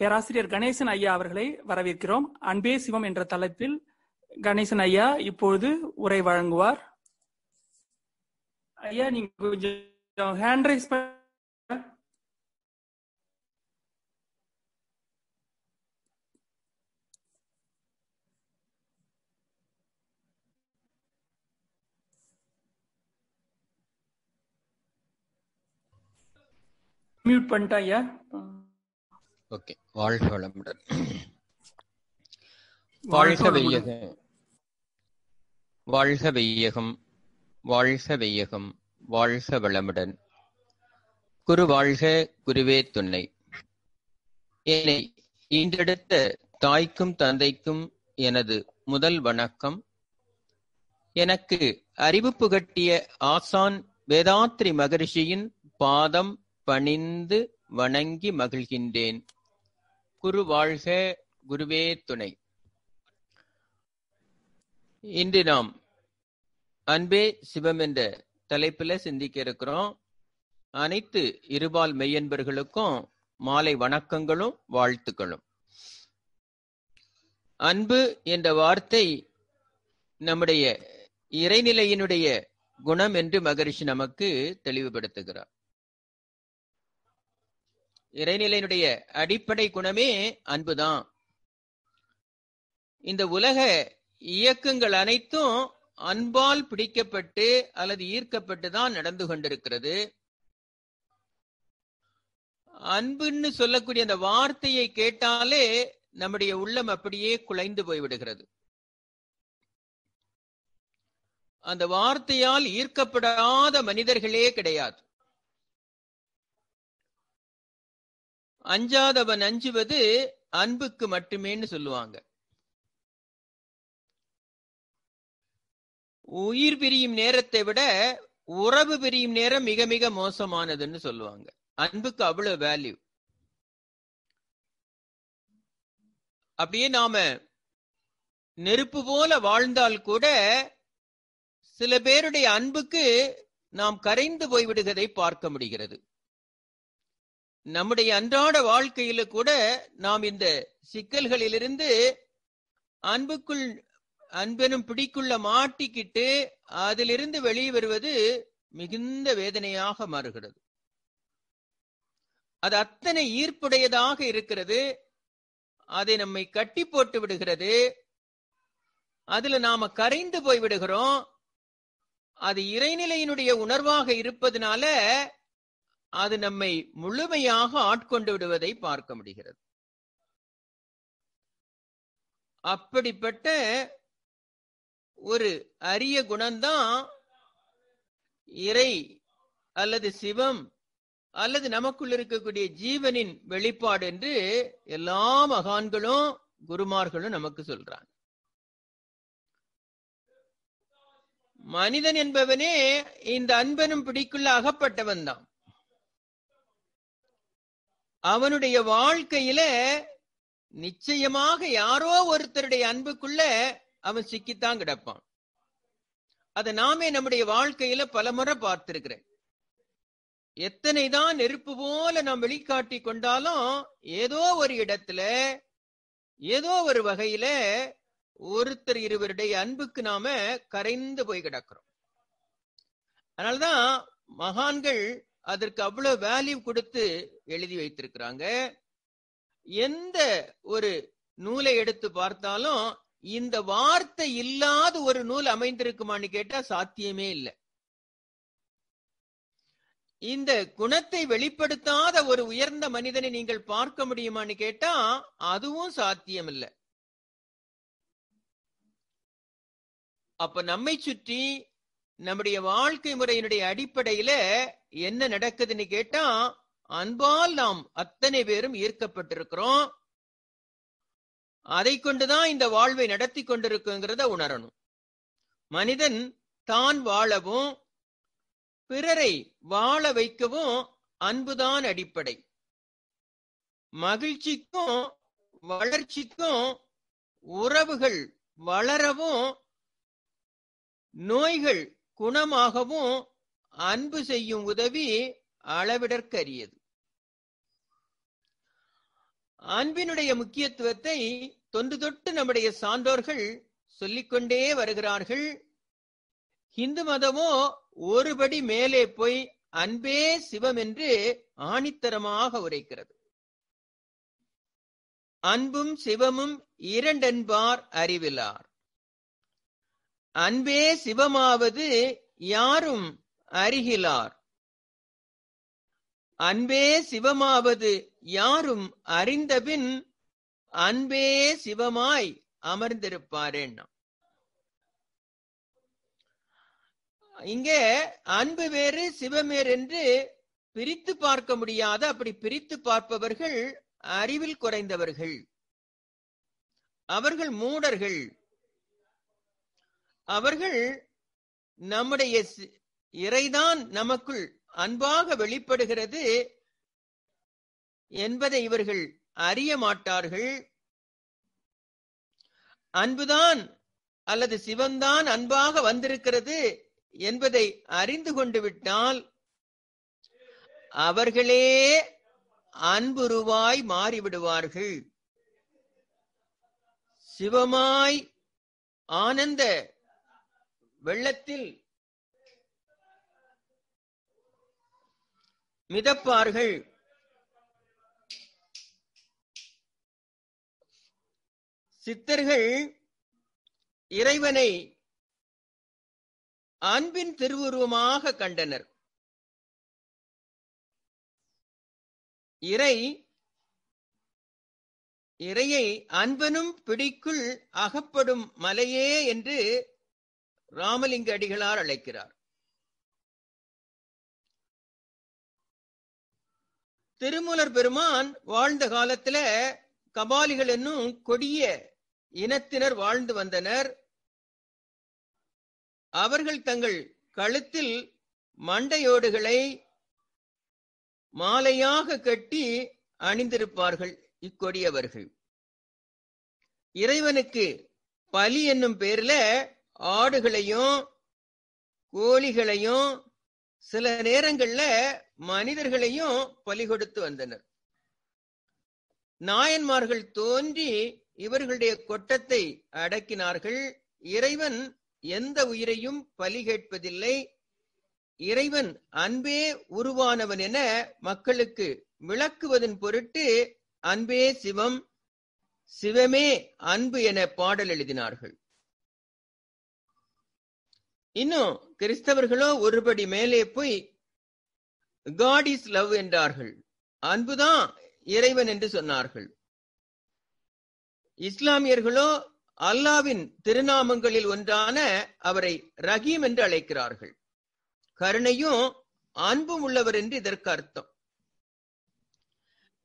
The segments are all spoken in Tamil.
பேராசிரியர் கணேசன் ஐயா அவர்களை வரவேற்கிறோம் அன்பே சிவம் என்ற தலைப்பில் கணேசன் ஐயா இப்பொழுது உரை வழங்குவார் ஐயா நீங்க கொஞ்சம் ஹேண்ட் ரைஸ் மியூட் பண்ணிட்டா ஓகே வாழ்க வளமுடன் வாழ்க வையகம் வாழ்க வையகம் வாழ்க வையகம் வாழ்க வளமுடன் குரு வாழ்க குருவே துணை ஏனை இன்றெடுத்த தாய்க்கும் தந்தைக்கும் எனது முதல் வணக்கம் எனக்கு அறிவு புகட்டிய ஆசான் வேதாத்ரி மகரிஷியின் பாதம் பணிந்து வணங்கி மகிழ்கின்றேன். குரு வாழ்க குருவே துணை இன்று நாம் அன்பே சிவம் என்ற தலைப்புல சிந்திக்க இருக்கிறோம் அனைத்து இருபால் மெய்யன்பர்களுக்கும் மாலை வணக்கங்களும் வாழ்த்துக்களும் அன்பு என்ற வார்த்தை நம்முடைய இறைநிலையினுடைய குணம் என்று மகரிஷி நமக்கு தெளிவுபடுத்துகிறார் இறைநிலையினுடைய அடிப்படை குணமே அன்புதான் இந்த உலக இயக்கங்கள் அனைத்தும் அன்பால் பிடிக்கப்பட்டு அல்லது ஈர்க்கப்பட்டு தான் நடந்து கொண்டிருக்கிறது அன்புன்னு சொல்லக்கூடிய அந்த வார்த்தையை கேட்டாலே நம்முடைய உள்ளம் அப்படியே குலைந்து போய்விடுகிறது அந்த வார்த்தையால் ஈர்க்கப்படாத மனிதர்களே கிடையாது அஞ்சாதவன் அஞ்சுவது அன்புக்கு மட்டுமேன்னு சொல்லுவாங்க உயிர் பிரியும் நேரத்தை விட உறவு பிரியும் நேரம் மிக மிக மோசமானதுன்னு சொல்லுவாங்க அன்புக்கு அவ்வளவு வேல்யூ அப்படியே நாம நெருப்பு போல வாழ்ந்தால் கூட சில பேருடைய அன்புக்கு நாம் கரைந்து போய்விடுகிறதை பார்க்க முடிகிறது நம்முடைய அன்றாட வாழ்க்கையில கூட நாம் இந்த சிக்கல்களிலிருந்து அன்புக்குள் அன்பெனும் பிடிக்குள்ள மாட்டிக்கிட்டு அதிலிருந்து வெளியே வருவது மிகுந்த வேதனையாக மாறுகிறது அது அத்தனை ஈர்ப்புடையதாக இருக்கிறது அதை நம்மை கட்டி போட்டு விடுகிறது அதுல நாம கரைந்து போய் விடுகிறோம் அது இறைநிலையினுடைய உணர்வாக இருப்பதுனால அது நம்மை முழுமையாக ஆட்கொண்டு விடுவதை பார்க்க முடிகிறது அப்படிப்பட்ட ஒரு அரிய குணம்தான் இறை அல்லது சிவம் அல்லது நமக்குள் இருக்கக்கூடிய ஜீவனின் வெளிப்பாடு என்று எல்லா மகான்களும் குருமார்களும் நமக்கு சொல்றாங்க மனிதன் என்பவனே இந்த அன்பனும் பிடிக்குள்ள அகப்பட்டவன் தான் அவனுடைய வாழ்க்கையில நிச்சயமாக யாரோ ஒருத்தருடைய அன்புக்குள்ள அவன் சிக்கித்தான் கிடப்பான் அதை நாமே நம்முடைய வாழ்க்கையில பலமுறை பார்த்திருக்கிறேன் எத்தனை தான் நெருப்பு போல நாம் வெளிக்காட்டி கொண்டாலும் ஏதோ ஒரு இடத்துல ஏதோ ஒரு வகையில ஒருத்தர் இருவருடைய அன்புக்கு நாம கரைந்து போய் கிடக்கிறோம் அதனாலதான் மகான்கள் அதற்கு அவ்வளவு வேல்யூ கொடுத்து எழுதி வைத்திருக்கிறாங்க எந்த ஒரு நூலை எடுத்து பார்த்தாலும் இந்த வார்த்தை இல்லாத ஒரு நூல் அமைந்திருக்குமான்னு கேட்டா சாத்தியமே இல்லை இந்த குணத்தை வெளிப்படுத்தாத ஒரு உயர்ந்த மனிதனை நீங்கள் பார்க்க முடியுமான்னு கேட்டா அதுவும் சாத்தியம் இல்லை அப்ப நம்மை சுற்றி நம்முடைய வாழ்க்கை முறையினுடைய அடிப்படையில என்ன நடக்குதுன்னு கேட்டா அன்பால் நாம் அத்தனை பேரும் ஈர்க்கப்பட்டிருக்கிறோம் அதை கொண்டுதான் இந்த வாழ்வை நடத்தி கொண்டிருக்குங்கிறத உணரணும் மனிதன் தான் வாழவும் பிறரை வாழ வைக்கவும் அன்புதான் அடிப்படை மகிழ்ச்சிக்கும் வளர்ச்சிக்கும் உறவுகள் வளரவும் நோய்கள் குணமாகவும் அன்பு செய்யும் உதவி அளவிடற்கரியது அன்பினுடைய முக்கியத்துவத்தை தொன்று தொட்டு நம்முடைய சான்றோர்கள் சொல்லிக்கொண்டே வருகிறார்கள் இந்து மதமோ ஒருபடி மேலே போய் அன்பே சிவம் என்று ஆணித்தரமாக உரைக்கிறது அன்பும் சிவமும் இரண்டென்பார் அறிவிலார் அன்பே சிவமாவது யாரும் அறிகிலார் அன்பே சிவமாவது யாரும் அறிந்தபின் அன்பே சிவமாய் அமர்ந்திருப்பாரேன்னா இங்கே அன்பு வேறு சிவமேறு என்று பிரித்து பார்க்க முடியாத அப்படி பிரித்து பார்ப்பவர்கள் அறிவில் குறைந்தவர்கள் அவர்கள் மூடர்கள் அவர்கள் நம்முடைய இறைதான் நமக்குள் அன்பாக வெளிப்படுகிறது என்பதை இவர்கள் அறிய மாட்டார்கள் அன்புதான் அல்லது சிவன்தான் அன்பாக வந்திருக்கிறது என்பதை அறிந்து கொண்டு விட்டால் அவர்களே அன்புருவாய் மாறிவிடுவார்கள் சிவமாய் ஆனந்த வெள்ளத்தில் மிதப்பார்கள் சித்தர்கள் இறைவனை அன்பின் திருவுருவமாக கண்டனர் இறை இறையை அன்பனும் பிடிக்குள் அகப்படும் மலையே என்று ராமலிங்க அடிகளார் அழைக்கிறார் திருமூலர் பெருமான் வாழ்ந்த காலத்துல கபாலிகள் என்னும் கொடிய இனத்தினர் வாழ்ந்து வந்தனர் அவர்கள் தங்கள் கழுத்தில் மண்டையோடுகளை மாலையாக கட்டி அணிந்திருப்பார்கள் இக்கொடியவர்கள் இறைவனுக்கு பலி என்னும் பேர்ல ஆடுகளையும் கோழிகளையும் சில நேரங்கள்ல மனிதர்களையும் பலி கொடுத்து வந்தனர் நாயன்மார்கள் தோன்றி இவர்களுடைய கொட்டத்தை அடக்கினார்கள் இறைவன் எந்த உயிரையும் பலி கேட்பதில்லை இறைவன் அன்பே உருவானவன் என மக்களுக்கு விளக்குவதன் பொருட்டு அன்பே சிவம் சிவமே அன்பு என பாடல் எழுதினார்கள் இன்னும் கிறிஸ்தவர்களோ ஒருபடி மேலே போய் காட் இஸ் லவ் என்றார்கள் அன்புதான் இறைவன் என்று சொன்னார்கள் இஸ்லாமியர்களோ அல்லாவின் திருநாமங்களில் ஒன்றான அவரை ரஹீம் என்று அழைக்கிறார்கள் கருணையும் அன்பும் உள்ளவர் என்று இதற்கு அர்த்தம்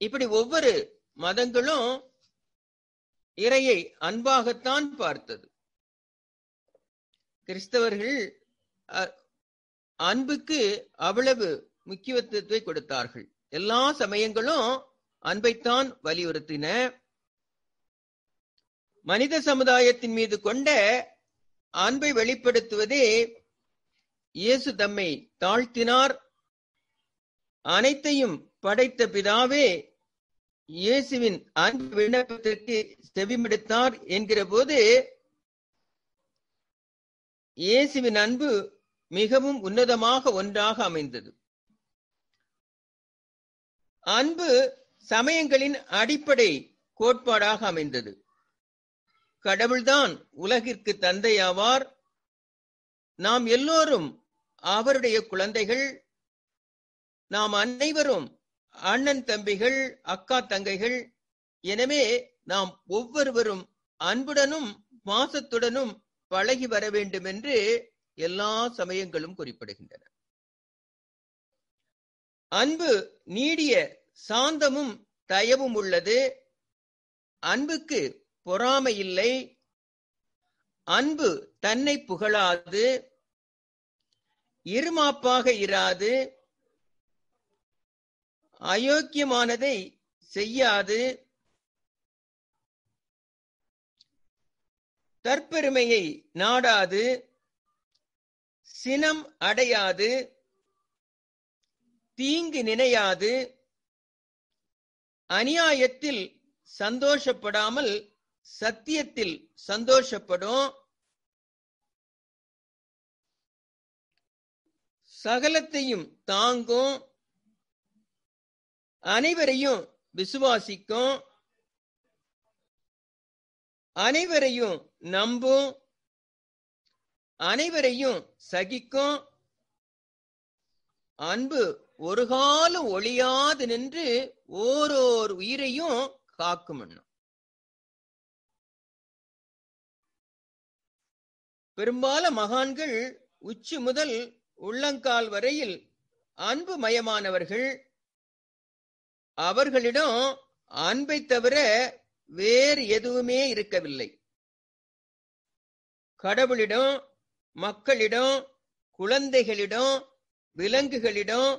இப்படி ஒவ்வொரு மதங்களும் இறையை அன்பாகத்தான் பார்த்தது கிறிஸ்தவர்கள் அன்புக்கு அவ்வளவு முக்கியத்துவத்தை கொடுத்தார்கள் எல்லா சமயங்களும் அன்பைத்தான் வலியுறுத்தின மனித சமுதாயத்தின் மீது கொண்ட அன்பை வெளிப்படுத்துவதே இயேசு தம்மை தாழ்த்தினார் அனைத்தையும் படைத்த பிதாவே இயேசுவின் அன்பு விண்ணப்பத்திற்கு செவிமெடுத்தார் என்கிற போது இயேசுவின் அன்பு மிகவும் உன்னதமாக ஒன்றாக அமைந்தது அன்பு சமயங்களின் அடிப்படை கோட்பாடாக அமைந்தது கடவுள்தான் உலகிற்கு தந்தையாவார் நாம் எல்லோரும் அவருடைய குழந்தைகள் நாம் அனைவரும் அண்ணன் தம்பிகள் அக்கா தங்கைகள் எனவே நாம் ஒவ்வொருவரும் அன்புடனும் மாசத்துடனும் பழகி வர வேண்டும் என்று எல்லா சமயங்களும் குறிப்பிடுகின்றன அன்பு நீடிய சாந்தமும் தயவும் உள்ளது அன்புக்கு பொறாமை இல்லை அன்பு தன்னை புகழாது இருமாப்பாக இராது அயோக்கியமானதை செய்யாது தற்பெருமையை நாடாது சினம் அடையாது தீங்கு நினையாது அநியாயத்தில் சந்தோஷப்படாமல் சத்தியத்தில் சந்தோஷப்படும் சகலத்தையும் தாங்கும் அனைவரையும் விசுவாசிக்கும் அனைவரையும் நம்பும் அனைவரையும் சகிக்கும் அன்பு ஒரு காலம் ஒளியாது நின்று ஓரோர் உயிரையும் காக்கும் பெரும்பாலும் மகான்கள் உச்சி முதல் உள்ளங்கால் வரையில் அன்பு மயமானவர்கள் அவர்களிடம் அன்பை தவிர வேறு எதுவுமே இருக்கவில்லை கடவுளிடம் மக்களிடம் குழந்தைகளிடம் விலங்குகளிடம்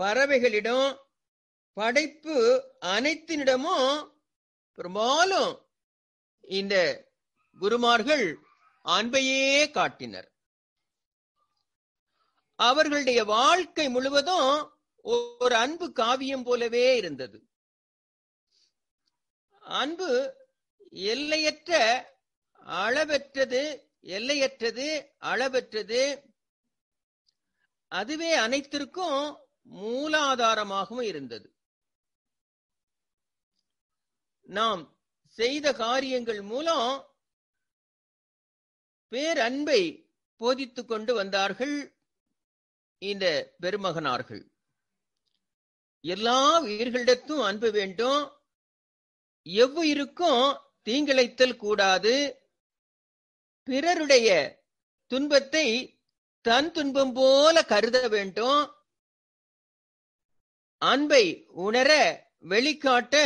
பறவைகளிடம் படைப்பு அனைத்தினிடமும் பெரும்பாலும் இந்த குருமார்கள் அன்பையே காட்டினர் அவர்களுடைய வாழ்க்கை முழுவதும் ஒரு அன்பு காவியம் போலவே இருந்தது அன்பு எல்லையற்ற அளவற்றது எல்லையற்றது அளவற்றது அதுவே அனைத்திற்கும் மூலாதாரமாகவும் இருந்தது நாம் செய்த காரியங்கள் மூலம் பேரன்பை போதித்து கொண்டு வந்தார்கள் இந்த பெருமகனார்கள் எல்லா உயிர்களிடத்தும் அன்பு வேண்டும் எவ்வுயிருக்கும் தீங்கிழைத்தல் கூடாது பிறருடைய துன்பத்தை தன் துன்பம் போல கருத வேண்டும் அன்பை உணர வெளிக்காட்ட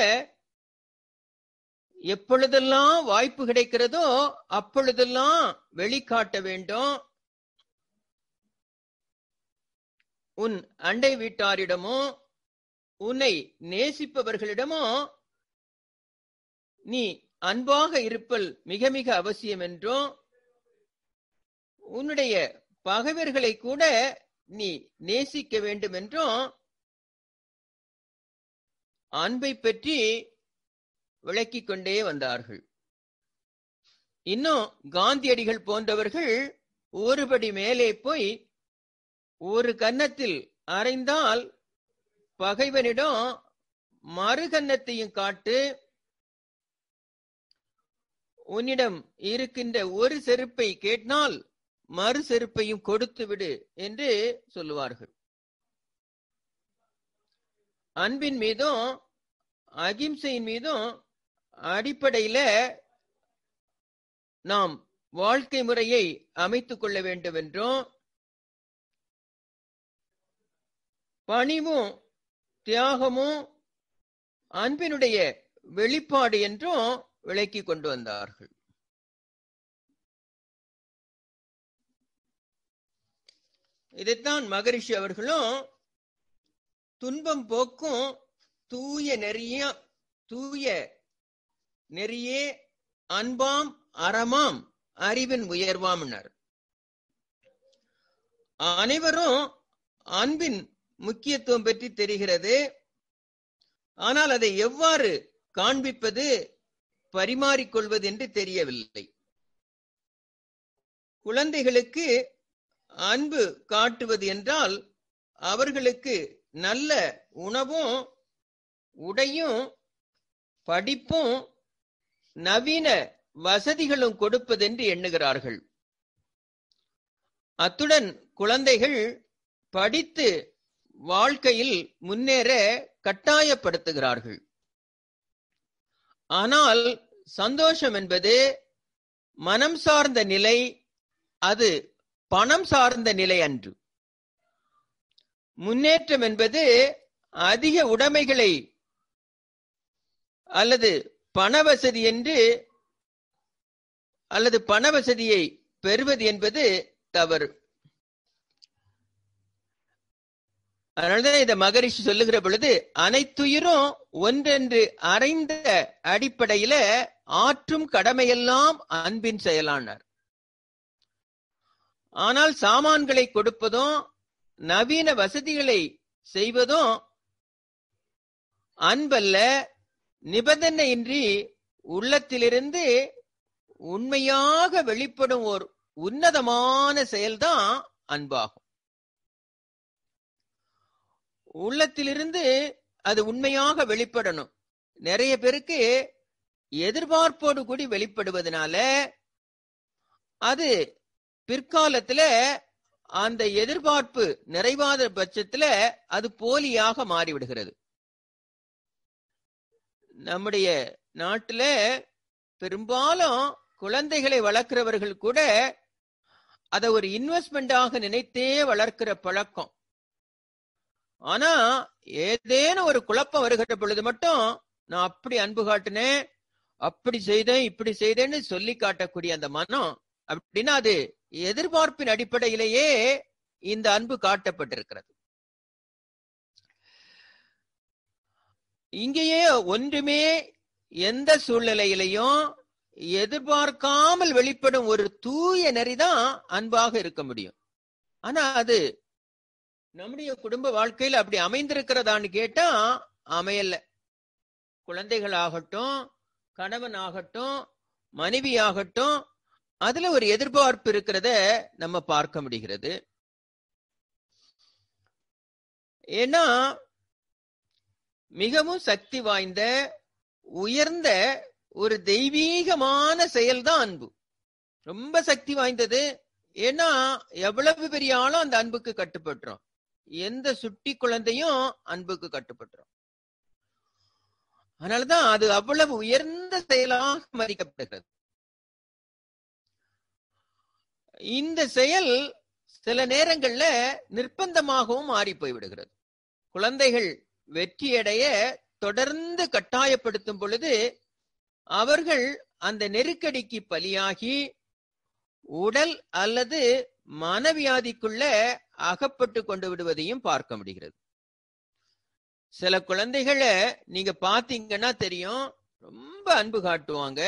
எப்பொழுதெல்லாம் வாய்ப்பு கிடைக்கிறதோ அப்பொழுதெல்லாம் வெளிக்காட்ட வேண்டும் உன் அண்டை வீட்டாரிடமோ உன்னை நேசிப்பவர்களிடமோ நீ அன்பாக இருப்பல் மிக மிக அவசியம் என்றும் உன்னுடைய பகைவர்களை கூட நீ நேசிக்க வேண்டும் என்றும் அன்பை பற்றி விளக்கிக் கொண்டே வந்தார்கள் இன்னும் காந்தியடிகள் போன்றவர்கள் ஒருபடி மேலே போய் ஒரு கன்னத்தில் அரைந்தால் பகைவனிடம் மறு கன்னத்தையும் காட்டு உன்னிடம் இருக்கின்ற ஒரு செருப்பை கேட்டால் மறு செருப்பையும் கொடுத்து விடு என்று சொல்லுவார்கள் அன்பின் மீதும் அகிம்சையின் மீதும் அடிப்படையில நாம் வாழ்க்கை முறையை அமைத்துக் கொள்ள வேண்டும் என்றும் பணிவும் தியாகமும் அன்பினுடைய வெளிப்பாடு என்றும் விளக்கி கொண்டு வந்தார்கள் இதைத்தான் மகரிஷி அவர்களும் துன்பம் போக்கும் தூய நெறிய தூய நெறியே அன்பாம் அறமாம் அறிவின் உயர்வாம் அனைவரும் அன்பின் முக்கியத்துவம் பற்றி தெரிகிறது ஆனால் அதை எவ்வாறு காண்பிப்பது பரிமாறிக்கொள்வது என்று தெரியவில்லை குழந்தைகளுக்கு அன்பு காட்டுவது என்றால் அவர்களுக்கு நல்ல உணவும் உடையும் படிப்பும் நவீன வசதிகளும் கொடுப்பதென்று எண்ணுகிறார்கள் அத்துடன் குழந்தைகள் படித்து வாழ்க்கையில் முன்னேற கட்டாயப்படுத்துகிறார்கள் ஆனால் சந்தோஷம் என்பது மனம் சார்ந்த நிலை அது பணம் சார்ந்த நிலை அன்று முன்னேற்றம் என்பது அதிக உடைமைகளை அல்லது பண வசதி என்று அல்லது பண வசதியை பெறுவது என்பது தவறு அதனாலதான் இந்த மகரிஷி சொல்லுகிற பொழுது அனைத்துயிரும் ஒன்றென்று அறைந்த அடிப்படையில ஆற்றும் கடமையெல்லாம் அன்பின் செயலானார் ஆனால் சாமான்களை கொடுப்பதும் நவீன வசதிகளை செய்வதும் அன்பல்ல நிபந்தனையின்றி உள்ளத்திலிருந்து உண்மையாக வெளிப்படும் ஒரு உன்னதமான செயல்தான் அன்பாகும் உள்ளத்திலிருந்து அது உண்மையாக வெளிப்படணும் நிறைய பேருக்கு எதிர்பார்ப்போடு கூடி வெளிப்படுவதனால அது பிற்காலத்துல அந்த எதிர்பார்ப்பு நிறைவாத பட்சத்துல அது போலியாக மாறிவிடுகிறது நம்முடைய நாட்டுல பெரும்பாலும் குழந்தைகளை வளர்க்கிறவர்கள் கூட அதை ஒரு இன்வெஸ்ட்மெண்டாக நினைத்தே வளர்க்கிற பழக்கம் ஆனா ஏதேனும் ஒரு குழப்பம் வருகிற பொழுது மட்டும் நான் அப்படி அன்பு காட்டினேன் அப்படி செய்தேன் இப்படி செய்தேன்னு சொல்லி காட்டக்கூடிய அந்த மனம் அப்படின்னா அது எதிர்பார்ப்பின் அடிப்படையிலேயே இந்த அன்பு காட்டப்பட்டிருக்கிறது இங்கேயே ஒன்றுமே எந்த சூழ்நிலையிலையும் எதிர்பார்க்காமல் வெளிப்படும் ஒரு தூய நெறிதான் அன்பாக இருக்க முடியும் ஆனா அது நம்முடைய குடும்ப வாழ்க்கையில் அப்படி அமைந்திருக்கிறதான்னு கேட்டா அமையல குழந்தைகள் ஆகட்டும் கணவன் ஆகட்டும் மனைவி ஆகட்டும் அதுல ஒரு எதிர்பார்ப்பு இருக்கிறத நம்ம பார்க்க முடிகிறது ஏன்னா மிகவும் சக்தி வாய்ந்த உயர்ந்த ஒரு தெய்வீகமான செயல்தான் அன்பு ரொம்ப சக்தி வாய்ந்தது ஏன்னா எவ்வளவு பெரிய ஆளும் அந்த அன்புக்கு கட்டுப்பட்டுரும் எந்த சுட்டி குழந்தையும் அன்புக்கு கட்டுப்பட்டுரும் அதனாலதான் அது அவ்வளவு உயர்ந்த செயலாக மதிக்கப்படுகிறது இந்த செயல் சில நேரங்கள்ல நிர்பந்தமாகவும் மாறி போய்விடுகிறது குழந்தைகள் வெற்றியடைய தொடர்ந்து கட்டாயப்படுத்தும் பொழுது அவர்கள் அந்த நெருக்கடிக்கு பலியாகி உடல் அல்லது மனவியாதிக்குள்ள அகப்பட்டு கொண்டு விடுவதையும் பார்க்க முடிகிறது சில குழந்தைகளை நீங்க பாத்தீங்கன்னா தெரியும் ரொம்ப அன்பு காட்டுவாங்க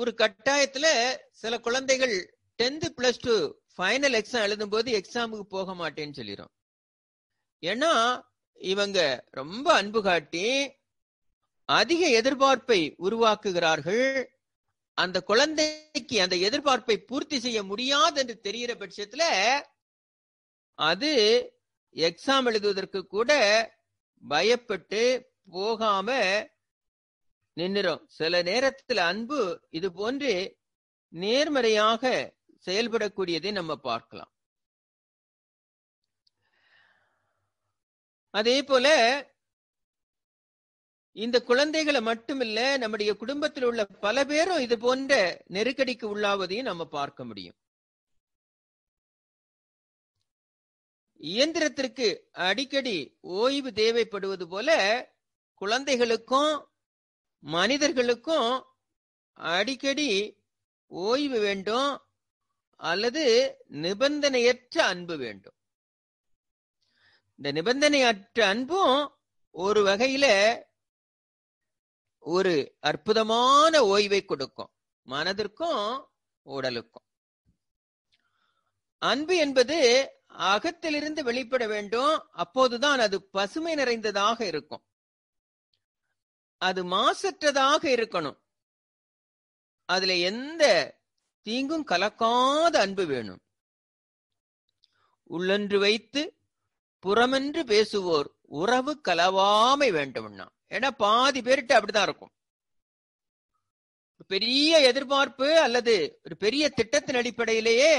ஒரு கட்டாயத்துல சில குழந்தைகள் tenth plus two final exam எழுதும் போது எக்ஸாமுக்கு போக மாட்டேன்னு சொல்லிடும் ஏன்னா இவங்க ரொம்ப அன்பு காட்டி அதிக எதிர்பார்ப்பை உருவாக்குகிறார்கள் அந்த குழந்தைக்கு அந்த எதிர்பார்ப்பை பூர்த்தி செய்ய முடியாது என்று தெரிகிற பட்சத்துல அது எக்ஸாம் எழுதுவதற்கு கூட பயப்பட்டு போகாம நின்றுரும் சில நேரத்துல அன்பு இது போன்று நேர்மறையாக செயல்படக்கூடியதை நம்ம பார்க்கலாம் அதே போல இந்த குழந்தைகளை மட்டுமில்ல நம்முடைய குடும்பத்தில் உள்ள பல பேரும் இது போன்ற நெருக்கடிக்கு உள்ளாவதையும் நம்ம பார்க்க முடியும் இயந்திரத்திற்கு அடிக்கடி ஓய்வு தேவைப்படுவது போல குழந்தைகளுக்கும் மனிதர்களுக்கும் அடிக்கடி ஓய்வு வேண்டும் அல்லது நிபந்தனையற்ற அன்பு வேண்டும் இந்த நிபந்தனையற்ற அன்பும் ஒரு வகையில ஒரு அற்புதமான ஓய்வை கொடுக்கும் மனதிற்கும் உடலுக்கும் அன்பு என்பது அகத்திலிருந்து வெளிப்பட வேண்டும் அப்போதுதான் அது பசுமை நிறைந்ததாக இருக்கும் அது மாசற்றதாக இருக்கணும் அதுல எந்த தீங்கும் கலக்காத அன்பு வேணும் உள்ளென்று வைத்து புறமென்று பேசுவோர் உறவு கலவாமை வேண்டும்னா ஏன்னா பாதி பேருட்டு அப்படிதான் இருக்கும் பெரிய எதிர்பார்ப்பு அல்லது ஒரு பெரிய திட்டத்தின் அடிப்படையிலேயே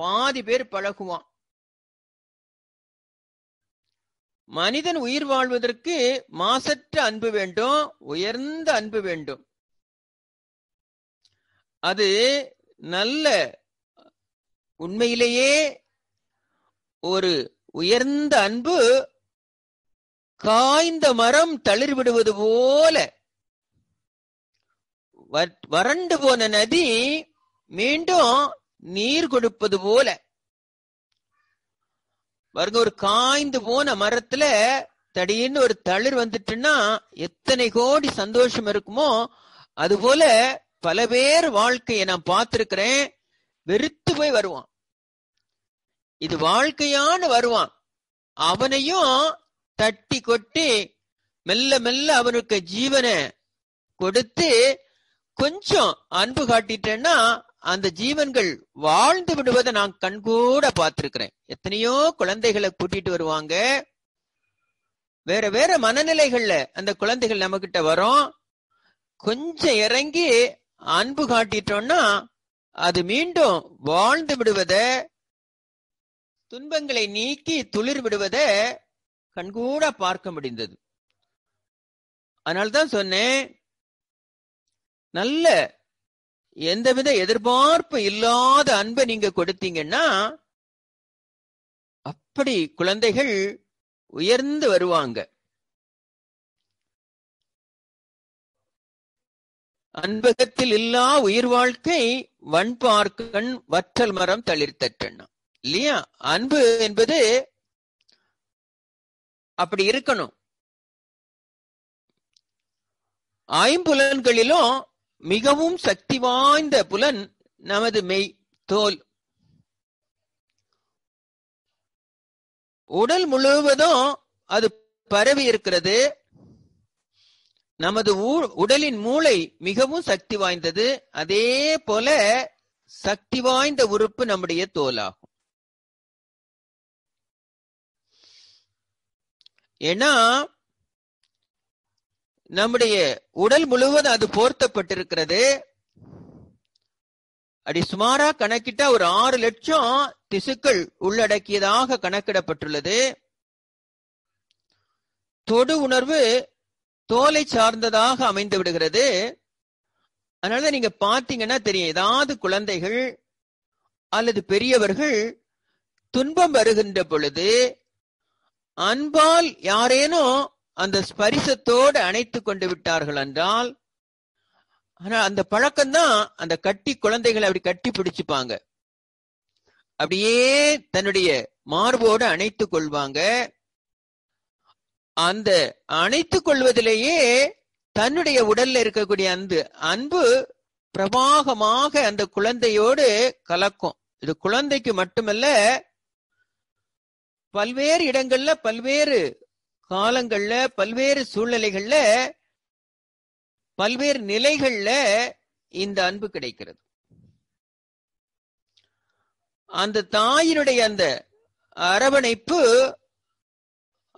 பாதி பேர் பழகுவான் மனிதன் உயிர் வாழ்வதற்கு மாசற்ற அன்பு வேண்டும் உயர்ந்த அன்பு வேண்டும் அது நல்ல உண்மையிலேயே ஒரு உயர்ந்த அன்பு காய்ந்த மரம் தளிர் விடுவது போல வறண்டு போன நதி மீண்டும் நீர் கொடுப்பது போல பாருங்க ஒரு காய்ந்து போன மரத்துல தடியின்னு ஒரு தளிர் வந்துட்டுன்னா எத்தனை கோடி சந்தோஷம் இருக்குமோ அது போல பல பேர் வாழ்க்கையை நான் பார்த்திருக்கிறேன் வெறுத்து போய் வருவான் இது வாழ்க்கையான்னு வருவான் அவனையும் தட்டி கொட்டி மெல்ல மெல்ல அவனுக்கு ஜீவனை கொடுத்து கொஞ்சம் அன்பு காட்டிட்டேன்னா அந்த ஜீவன்கள் வாழ்ந்து விடுவதை நான் கண்கூட பார்த்திருக்கிறேன் எத்தனையோ குழந்தைகளை கூட்டிட்டு வருவாங்க வேற வேற மனநிலைகள்ல அந்த குழந்தைகள் நம்ம கிட்ட வரும் கொஞ்சம் இறங்கி அன்பு காட்டிட்டோம்னா அது மீண்டும் வாழ்ந்து விடுவத துன்பங்களை நீக்கி துளிர் விடுவத கண்கூட பார்க்க முடிந்தது அதனால்தான் சொன்னேன் நல்ல எந்தவித எதிர்பார்ப்பு இல்லாத அன்பை நீங்க கொடுத்தீங்கன்னா அப்படி குழந்தைகள் உயர்ந்து வருவாங்க அன்பகத்தில் இல்லா உயிர் வாழ்க்கை வண்பார்க்கண் வற்றல் மரம் தளிர்த்தட்டா இல்லையா அன்பு என்பது அப்படி இருக்கணும் ஐம்புலன்களிலும் மிகவும் சக்தி வாய்ந்த புலன் நமது மெய் தோல் உடல் முழுவதும் அது பரவி இருக்கிறது நமது உடலின் மூளை மிகவும் சக்தி வாய்ந்தது அதே போல சக்தி வாய்ந்த உறுப்பு நம்முடைய தோலாகும் ஏன்னா நம்முடைய உடல் முழுவதும் அது போர்த்தப்பட்டிருக்கிறது அப்படி சுமாரா கணக்கிட்ட ஒரு ஆறு லட்சம் திசுக்கள் உள்ளடக்கியதாக கணக்கிடப்பட்டுள்ளது தொடு உணர்வு தோலை சார்ந்ததாக அமைந்து விடுகிறது அதனால நீங்க பாத்தீங்கன்னா தெரியும் ஏதாவது குழந்தைகள் அல்லது பெரியவர்கள் துன்பம் வருகின்ற பொழுது அன்பால் யாரேனும் அந்த ஸ்பரிசத்தோடு அணைத்து கொண்டு விட்டார்கள் என்றால் ஆனா அந்த பழக்கம் தான் அந்த கட்டி குழந்தைகளை அப்படி கட்டி பிடிச்சுப்பாங்க அப்படியே தன்னுடைய மார்போடு அணைத்து கொள்வாங்க அந்த அணைத்து கொள்வதிலேயே தன்னுடைய உடல்ல இருக்கக்கூடிய அந்த அன்பு பிரபாகமாக அந்த குழந்தையோடு கலக்கும் இது குழந்தைக்கு மட்டுமல்ல பல்வேறு இடங்கள்ல பல்வேறு காலங்கள்ல பல்வேறு சூழ்நிலைகள்ல பல்வேறு நிலைகள்ல இந்த அன்பு கிடைக்கிறது அந்த தாயினுடைய அந்த அரவணைப்பு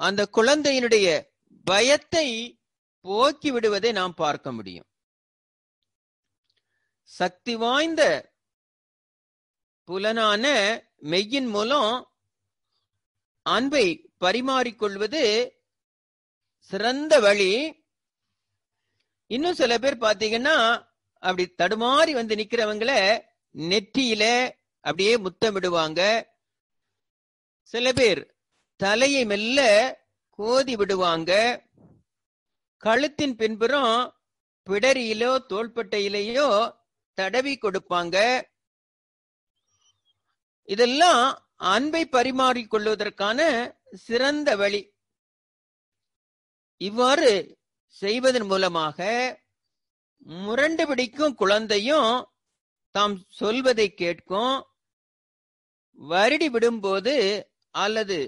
அந்த குழந்தையினுடைய பயத்தை போக்கி விடுவதை நாம் பார்க்க முடியும் சக்தி வாய்ந்த புலனான மெய்யின் மூலம் அன்பை பரிமாறிக்கொள்வது சிறந்த வழி இன்னும் சில பேர் பாத்தீங்கன்னா அப்படி தடுமாறி வந்து நிக்கிறவங்கள நெற்றியில அப்படியே முத்தமிடுவாங்க சில பேர் தலையை மெல்ல கோதி விடுவாங்க கழுத்தின் பின்புறம் பிடரியிலோ தோள்பட்டையிலேயோ தடவி கொடுப்பாங்க இதெல்லாம் அன்பை பரிமாறிக்கொள்வதற்கான சிறந்த வழி இவ்வாறு செய்வதன் மூலமாக முரண்டு பிடிக்கும் குழந்தையும் தாம் சொல்வதை கேட்கும் வருடி விடும்போது அல்லது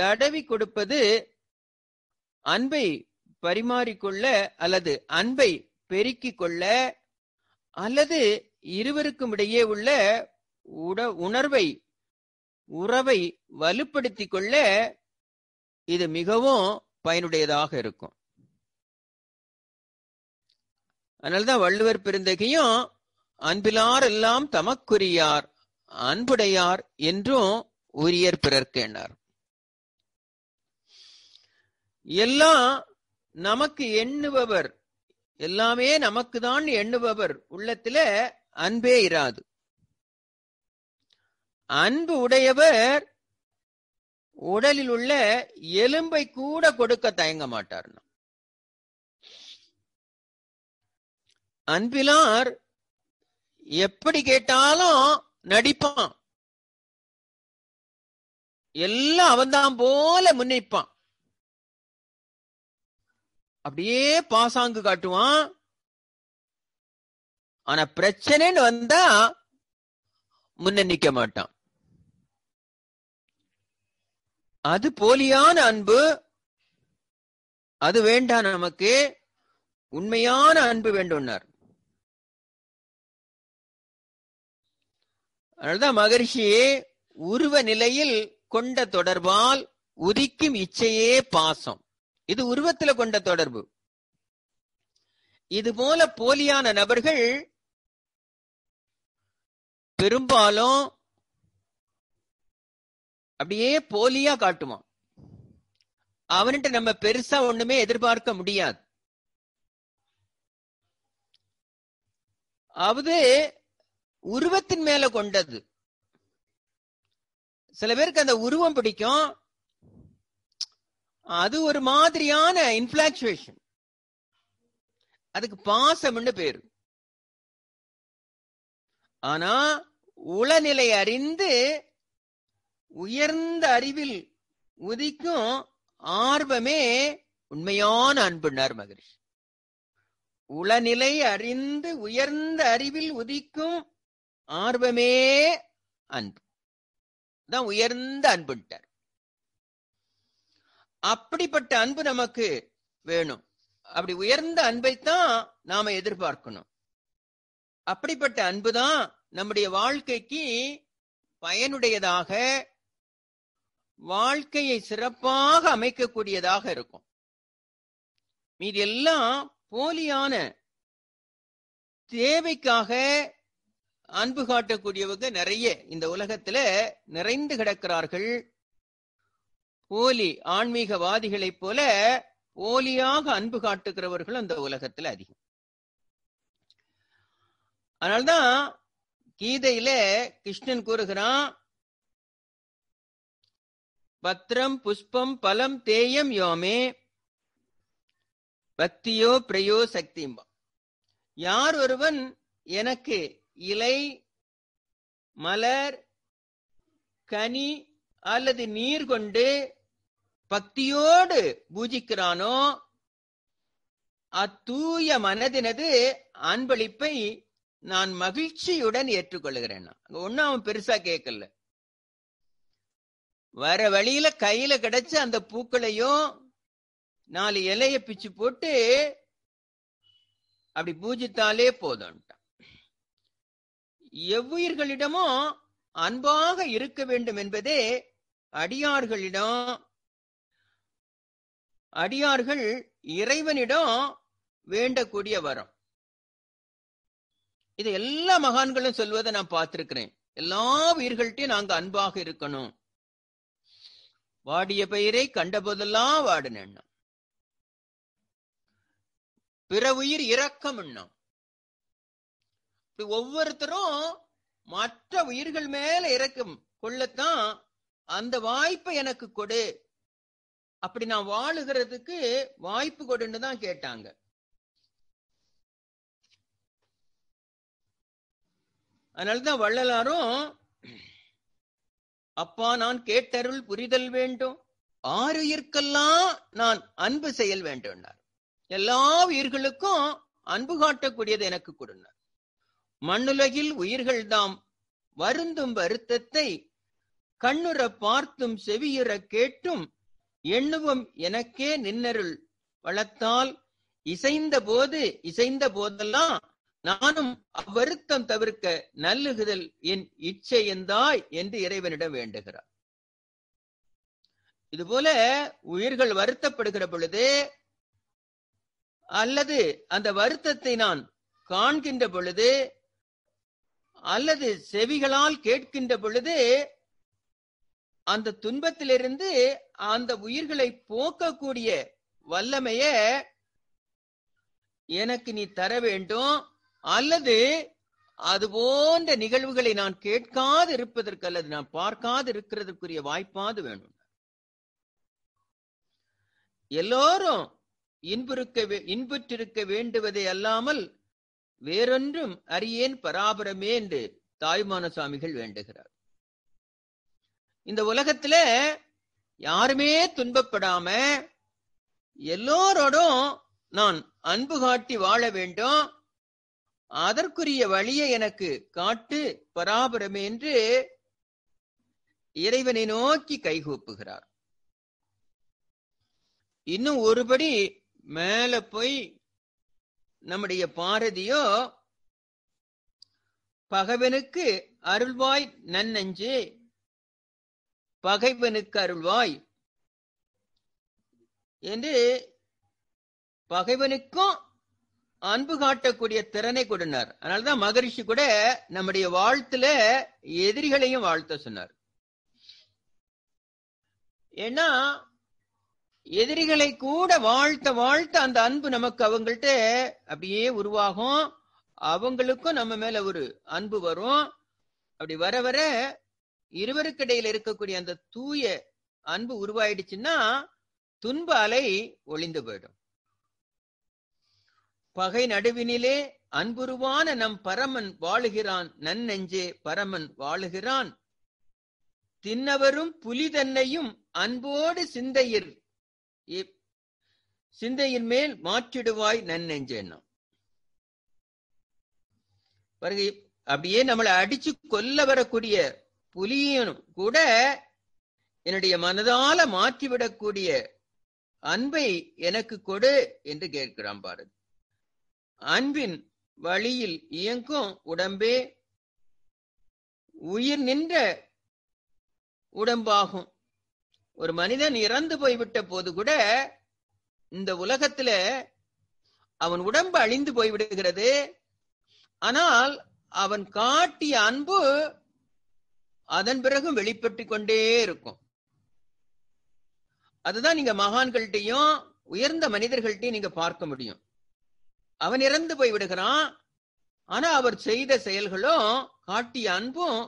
தடவி கொடுப்பது அன்பை பரிமாறிக்கொள்ள அல்லது அன்பை பெருக்கிக் கொள்ள அல்லது இருவருக்கும் இடையே உள்ள உட உணர்வை உறவை வலுப்படுத்திக் கொள்ள இது மிகவும் பயனுடையதாக இருக்கும் அதனால்தான் வள்ளுவர் பிறந்தகையும் அன்பிலார் எல்லாம் தமக்குரியார் அன்புடையார் என்றும் உரியர் பிறர்க்கேனார் எல்லாம் நமக்கு எண்ணுபவர் எல்லாமே நமக்கு தான் எண்ணுபவர் உள்ளத்துல அன்பே இராது அன்பு உடையவர் உடலில் உள்ள எலும்பை கூட கொடுக்க தயங்க மாட்டார்னா அன்பிலார் எப்படி கேட்டாலும் நடிப்பான் எல்லாம் அவன்தான் போல முன்னிப்பான் அப்படியே பாசாங்கு காட்டுவான் ஆனா பிரச்சனைன்னு வந்தா முன்ன நிக்க மாட்டான் அது போலியான அன்பு அது வேண்டாம் நமக்கு உண்மையான அன்பு வேண்டும்னார் அதனால்தான் மகரிஷியே உருவ நிலையில் கொண்ட தொடர்பால் உதிக்கும் இச்சையே பாசம் இது உருவத்துல கொண்ட தொடர்பு இது போல போலியான நபர்கள் பெரும்பாலும் அப்படியே போலியா காட்டுவான் அவன்கிட்ட நம்ம பெருசா ஒண்ணுமே எதிர்பார்க்க முடியாது அது உருவத்தின் மேல கொண்டது சில பேருக்கு அந்த உருவம் பிடிக்கும் அது ஒரு மாதிரியான இன்ஃபிளாக்சுவேஷன் அதுக்கு பாசம்னு பேரு ஆனா உளநிலை அறிந்து உயர்ந்த அறிவில் உதிக்கும் ஆர்வமே உண்மையான அன்புனார் மகரிஷி உளநிலை அறிந்து உயர்ந்த அறிவில் உதிக்கும் ஆர்வமே அன்பு தான் உயர்ந்த அன்புட்டார் அப்படிப்பட்ட அன்பு நமக்கு வேணும் அப்படி உயர்ந்த அன்பைத்தான் நாம எதிர்பார்க்கணும் அப்படிப்பட்ட அன்புதான் நம்முடைய வாழ்க்கைக்கு பயனுடையதாக வாழ்க்கையை சிறப்பாக அமைக்கக்கூடியதாக இருக்கும் மீதி எல்லாம் போலியான தேவைக்காக அன்பு காட்டக்கூடியவங்க நிறைய இந்த உலகத்துல நிறைந்து கிடக்கிறார்கள் போலி ஆன்மீகவாதிகளைப் போல போலியாக அன்பு காட்டுகிறவர்கள் அந்த உலகத்துல அதிகம் அதனால்தான் கீதையில கிருஷ்ணன் கூறுகிறான் பத்ரம் புஷ்பம் பலம் தேயம் யோமே பக்தியோ பிரயோ சக்திம்பா யார் ஒருவன் எனக்கு இலை மலர் கனி அல்லது நீர் கொண்டு பக்தியோடு பூஜிக்கிறானோ அத்தூய மனதினது அன்பளிப்பை நான் மகிழ்ச்சியுடன் ஏற்றுக்கொள்கிறேன் ஒன்னும் அவன் பெருசா கேட்கல வர வழியில கையில கிடைச்ச அந்த பூக்களையும் நாலு இலைய பிச்சு போட்டு அப்படி பூஜித்தாலே போதும்ட்டான் எவ்வுயிர்களிடமும் அன்பாக இருக்க வேண்டும் என்பதே அடியார்களிடம் அடியார்கள் இறைவனிடம் வேண்டக்கூடிய வரம் இது எல்லா மகான்களும் சொல்வதை நான் பார்த்திருக்கிறேன் எல்லா உயிர்கள்ட்டையும் நாங்க அன்பாக இருக்கணும் வாடிய பெயரை கண்டபோதெல்லாம் வாடின எண்ணம் பிற உயிர் இரக்கம் எண்ணம் இப்படி ஒவ்வொருத்தரும் மற்ற உயிர்கள் மேல இறக்கம் கொள்ளத்தான் அந்த வாய்ப்பை எனக்கு கொடு அப்படி நான் வாழுகிறதுக்கு வாய்ப்பு கொடுன்னு தான் கேட்டாங்க அதனாலதான் வள்ளலாரும் அப்பா நான் கேட்டருள் புரிதல் வேண்டும் உயிர்க்கெல்லாம் நான் அன்பு செயல் வேண்டும் எல்லா உயிர்களுக்கும் அன்பு காட்டக்கூடியது எனக்கு கொடுனார் மண்ணுலகில் உயிர்கள் தாம் வருந்தும் வருத்தத்தை கண்ணுற பார்த்தும் செவியுற கேட்டும் எண்ணுவும் எனக்கே நின்னருள் வளர்த்தால் இசைந்த போது இசைந்த போதெல்லாம் நானும் அவ்வருத்தம் தவிர்க்க நல்லுகுதல் என் இச்சை எந்தாய் என்று இறைவனிடம் வேண்டுகிறார் போல உயிர்கள் வருத்தப்படுகிற பொழுது அல்லது அந்த வருத்தத்தை நான் காண்கின்ற பொழுது அல்லது செவிகளால் கேட்கின்ற பொழுது அந்த துன்பத்திலிருந்து அந்த உயிர்களை போக்கக்கூடிய வல்லமைய எனக்கு நீ தர வேண்டும் அல்லது அது போன்ற நிகழ்வுகளை நான் கேட்காது இருப்பதற்கு அல்லது நான் பார்க்காது இருக்கிறதுக்குரிய வாய்ப்பாது வேணும் எல்லோரும் இன்புறுக்க இன்புற்றிருக்க வேண்டுவதை அல்லாமல் வேறொன்றும் அறியேன் பராபரமே என்று தாய்மான சுவாமிகள் வேண்டுகிறார் இந்த உலகத்துல யாருமே துன்பப்படாம எல்லோரோடும் நான் அன்பு காட்டி வாழ வேண்டும் அதற்குரிய வழியை எனக்கு காட்டு பராபரம் என்று இறைவனை நோக்கி கைகூப்புகிறார் இன்னும் ஒருபடி மேல போய் நம்முடைய பாரதியோ பகவனுக்கு அருள்வாய் நன்னஞ்சு பகைவனுக்கு அருள்வாய் என்று பகைவனுக்கும் அன்பு காட்டக்கூடிய திறனை கொடுனார் அதனாலதான் மகரிஷி கூட நம்முடைய வாழ்த்துல எதிரிகளையும் வாழ்த்த சொன்னார் ஏன்னா எதிரிகளை கூட வாழ்த்த வாழ்த்த அந்த அன்பு நமக்கு அவங்கள்ட்ட அப்படியே உருவாகும் அவங்களுக்கும் நம்ம மேல ஒரு அன்பு வரும் அப்படி வர வர இருவருக்கிடையில இருக்கக்கூடிய அந்த தூய அன்பு உருவாயிடுச்சுன்னா துன்ப அலை ஒளிந்து போயிடும் பகை நடுவினிலே அன்புருவான நம் பரமன் வாழுகிறான் நன்னெஞ்சே பரமன் வாழுகிறான் தின்னவரும் புலி தன்னையும் அன்போடு சிந்தையில் சிந்தையின் மேல் மாற்றிடுவாய் நன்னெஞ்சேன்னா பிறகு அப்படியே நம்மளை அடிச்சு கொல்ல வரக்கூடிய புலியனும் கூட என்னுடைய மனதால மாற்றிவிடக்கூடிய அன்பை எனக்கு கொடு என்று கேட்கிறான் பாரதி அன்பின் வழியில் இயங்கும் உடம்பே உயிர் நின்ற உடம்பாகும் ஒரு மனிதன் இறந்து போய்விட்ட போது கூட இந்த உலகத்துல அவன் உடம்பு அழிந்து போய்விடுகிறது ஆனால் அவன் காட்டிய அன்பு அதன் பிறகும் வெளிப்பட்டு கொண்டே இருக்கும் அதுதான் நீங்க மகான்கள்ட்டையும் உயர்ந்த மனிதர்கள்ட்டையும் நீங்க பார்க்க முடியும் அவன் இறந்து போய் விடுகிறான் ஆனா அவர் செய்த செயல்களும் காட்டிய அன்பும்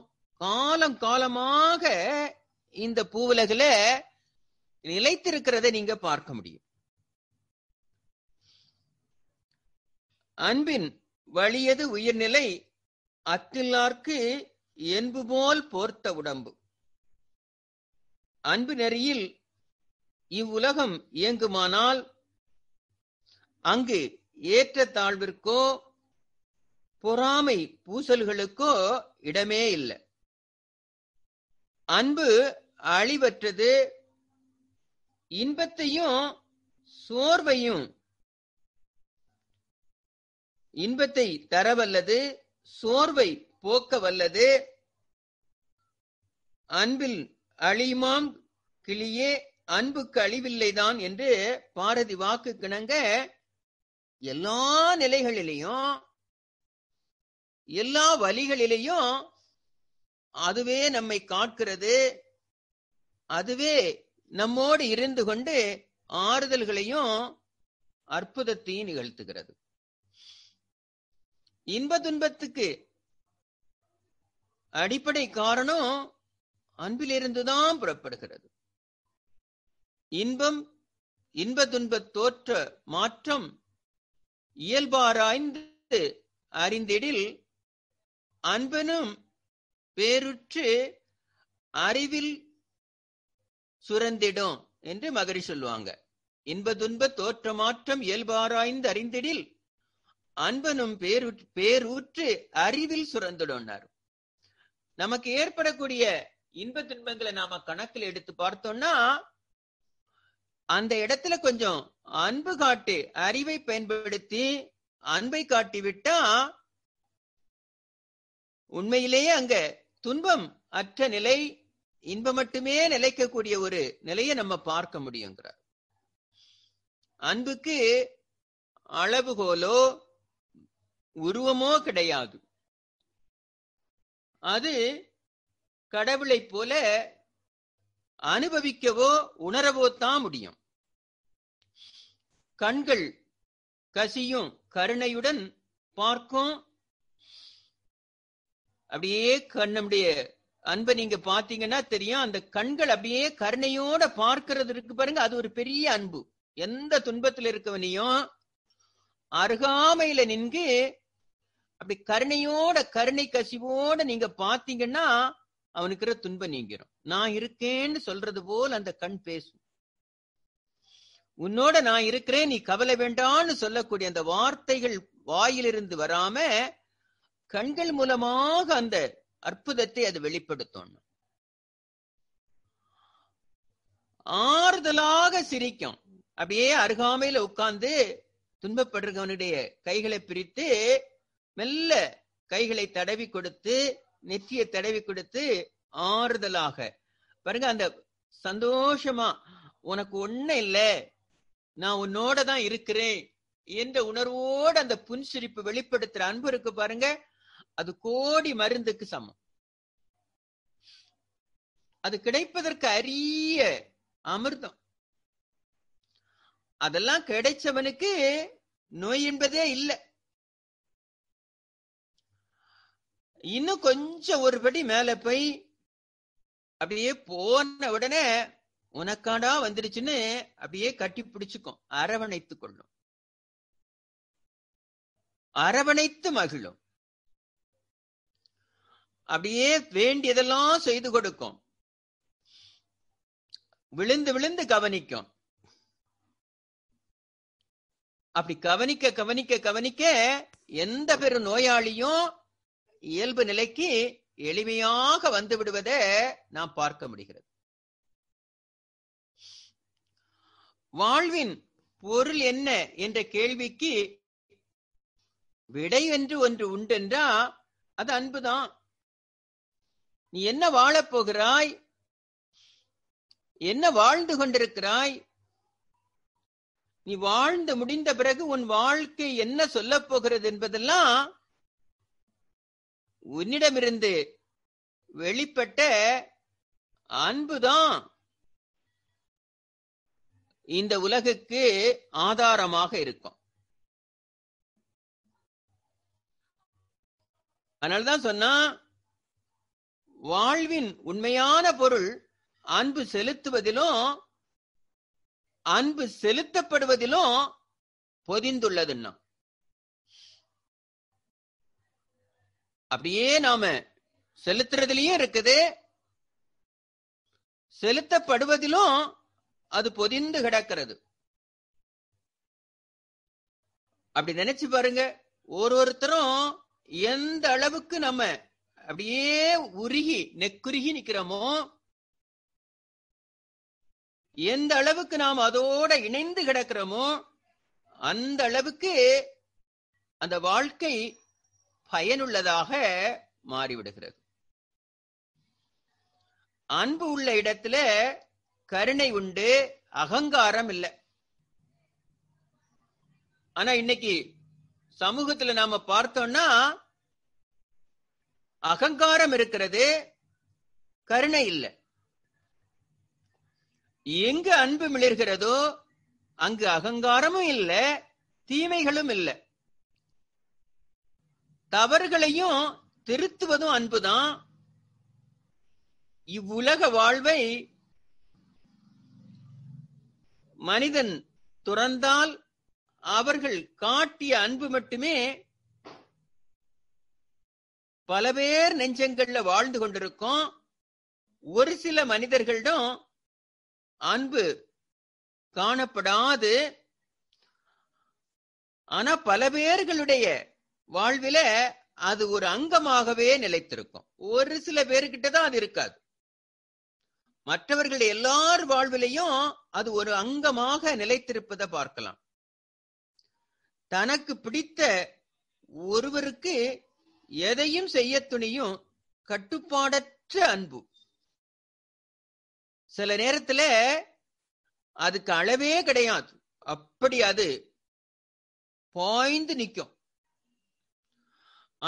காலம் காலமாக இந்த பூவுலகில நிலைத்திருக்கிறத நீங்க பார்க்க முடியும் அன்பின் வழியது உயிர்நிலை அத்தில்லார்க்கு என்பு போல் போர்த்த உடம்பு அன்பு நெறியில் இவ்வுலகம் இயங்குமானால் அங்கு ஏற்ற தாழ்விற்கோ பொறாமை பூசல்களுக்கோ இடமே இல்லை அன்பு அழிவற்றது இன்பத்தையும் சோர்வையும் இன்பத்தை தர வல்லது சோர்வை போக்க வல்லது அன்பில் அழியுமாம் கிளியே அன்புக்கு அழிவில்லைதான் என்று பாரதி வாக்கு கிணங்க எல்லா நிலைகளிலையும் எல்லா வழிகளிலையும் அதுவே நம்மை காக்கிறது அதுவே நம்மோடு இருந்து கொண்டு ஆறுதல்களையும் அற்புதத்தையும் நிகழ்த்துகிறது இன்ப துன்பத்துக்கு அடிப்படை காரணம் அன்பிலிருந்துதான் புறப்படுகிறது இன்பம் இன்ப துன்பத் தோற்ற மாற்றம் இயல்பாராய்ந்து அறிந்திடில் அன்பனும் பேருற்று அறிவில் சுரந்திடும் என்று மகரி சொல்லுவாங்க இன்ப துன்ப தோற்றமாற்றம் இயல்பாராய்ந்து அறிந்திடில் அன்பனும் பேரு பேரூற்று அறிவில் சுரந்துடும் நமக்கு ஏற்படக்கூடிய இன்ப துன்பங்களை நாம கணக்கில் எடுத்து பார்த்தோம்னா அந்த இடத்துல கொஞ்சம் அன்பு காட்டு அறிவை பயன்படுத்தி அன்பை காட்டி விட்டா உண்மையிலேயே அங்க துன்பம் அற்ற நிலை இன்பம் மட்டுமே நிலைக்கக்கூடிய ஒரு நிலையை நம்ம பார்க்க முடியுங்கிறார் அன்புக்கு அளவுகோலோ உருவமோ கிடையாது அது கடவுளை போல அனுபவிக்கவோ உணரவோ தான் முடியும் கண்கள் கசியும் கருணையுடன் பார்க்கும் அப்படியே கண்ணுடைய அன்பை நீங்க பாத்தீங்கன்னா தெரியும் அந்த கண்கள் அப்படியே கருணையோட பார்க்கறது இருக்கு பாருங்க அது ஒரு பெரிய அன்பு எந்த துன்பத்துல இருக்கவனையும் அருகாமையில நின்று அப்படி கருணையோட கருணை கசிவோட நீங்க பாத்தீங்கன்னா அவனுக்கு துன்ப நீங்கிரும் நான் இருக்கேன்னு சொல்றது போல் அந்த கண் பேசும் உன்னோட நான் இருக்கிறேன் நீ கவலை வேண்டான்னு சொல்லக்கூடிய அந்த வார்த்தைகள் வாயிலிருந்து வராம கண்கள் மூலமாக அந்த அற்புதத்தை அது வெளிப்படுத்தும் ஆறுதலாக சிரிக்கும் அப்படியே அருகாமையில உட்கார்ந்து துன்பப்படுறவனுடைய கைகளை பிரித்து மெல்ல கைகளை தடவி கொடுத்து நெத்திய தடவி கொடுத்து ஆறுதலாக பாருங்க அந்த சந்தோஷமா உனக்கு ஒண்ணு இல்ல நான் உன்னோட தான் இருக்கிறேன் என்ற உணர்வோடு அந்த புன்சிரிப்பு வெளிப்படுத்துற அன்பு இருக்கு பாருங்க அது கோடி மருந்துக்கு சமம் அது கிடைப்பதற்கு அரிய அமிர்தம் அதெல்லாம் கிடைச்சவனுக்கு நோய் என்பதே இல்லை இன்னும் கொஞ்சம் ஒரு படி மேல போய் அப்படியே போன உடனே உனக்காடா வந்துருச்சுன்னு அப்படியே கட்டி பிடிச்சுக்கும் அரவணைத்து கொள்ளும் அரவணைத்து மகிழும் அப்படியே வேண்டியதெல்லாம் செய்து கொடுக்கும் விழுந்து விழுந்து கவனிக்கும் அப்படி கவனிக்க கவனிக்க கவனிக்க எந்த பெரு நோயாளியும் இயல்பு நிலைக்கு எளிமையாக வந்து விடுவதை நாம் பார்க்க முடிகிறது வாழ்வின் பொருள் என்ன என்ற கேள்விக்கு விடை என்று ஒன்று உண்டென்றா அது அன்புதான் நீ என்ன வாழப் போகிறாய் என்ன வாழ்ந்து கொண்டிருக்கிறாய் நீ வாழ்ந்து முடிந்த பிறகு உன் வாழ்க்கை என்ன சொல்ல போகிறது என்பதெல்லாம் உன்னிடமிருந்து வெளிப்பட்ட அன்புதான் இந்த உலகுக்கு ஆதாரமாக இருக்கும் அதனால்தான் சொன்னா வாழ்வின் உண்மையான பொருள் அன்பு செலுத்துவதிலும் அன்பு செலுத்தப்படுவதிலும் பொதிந்துள்ளதுன்னா அப்படியே நாம செலுத்துறதுலயும் இருக்குது செலுத்தப்படுவதிலும் அது பொதிந்து கிடக்கிறது அப்படி நினைச்சு பாருங்க ஒரு ஒருத்தரும் எந்த அளவுக்கு நம்ம அப்படியே உருகி நெக்குருகி நிக்கிறோமோ எந்த அளவுக்கு நாம் அதோட இணைந்து கிடக்கிறோமோ அந்த அளவுக்கு அந்த வாழ்க்கை பயனுள்ளதாக மாறிவிடுகிறது அன்பு உள்ள இடத்துல கருணை உண்டு அகங்காரம் இல்லை ஆனா இன்னைக்கு சமூகத்துல நாம பார்த்தோம்னா அகங்காரம் இருக்கிறது கருணை இல்லை எங்க அன்பு மிளர்கிறதோ அங்கு அகங்காரமும் இல்லை தீமைகளும் இல்லை தவறுகளையும் திருத்துவதும் அன்புதான் இவ்வுலக வாழ்வை மனிதன் துறந்தால் அவர்கள் காட்டிய அன்பு மட்டுமே பல பேர் நெஞ்சங்கள்ல வாழ்ந்து கொண்டிருக்கும் ஒரு சில மனிதர்களிடம் அன்பு காணப்படாது ஆனா பல பேர்களுடைய வாழ்வில அது ஒரு அங்கமாகவே நிலைத்திருக்கும் ஒரு சில பேருக்கிட்ட தான் அது இருக்காது மற்றவர்கள் எல்லார் வாழ்விலையும் அது ஒரு அங்கமாக நிலைத்திருப்பதை பார்க்கலாம் தனக்கு பிடித்த ஒருவருக்கு எதையும் செய்ய துணியும் கட்டுப்பாடற்ற அன்பு சில நேரத்துல அதுக்கு அளவே கிடையாது அப்படி அது பாய்ந்து நிற்கும்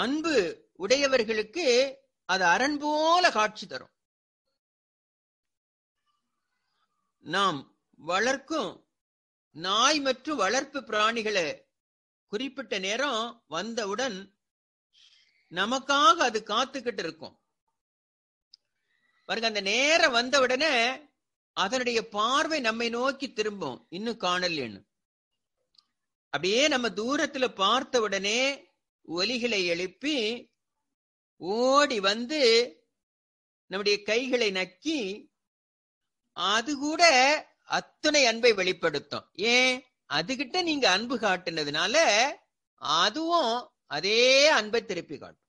அன்பு உடையவர்களுக்கு அது அரண் போல காட்சி தரும் நாம் வளர்க்கும் நாய் மற்றும் வளர்ப்பு பிராணிகளை குறிப்பிட்ட நேரம் வந்தவுடன் நமக்காக அது காத்துக்கிட்டு இருக்கும் பாருங்க அந்த நேரம் வந்தவுடனே அதனுடைய பார்வை நம்மை நோக்கி திரும்பும் இன்னும் காணல் அப்படியே நம்ம தூரத்துல பார்த்த உடனே ஒலிகளை எழுப்பி ஓடி வந்து நம்முடைய கைகளை நக்கி அது கூட அத்துணை அன்பை வெளிப்படுத்தும் ஏன் அதுகிட்ட நீங்க அன்பு காட்டுனதுனால அதுவும் அதே அன்பை திருப்பி காட்டும்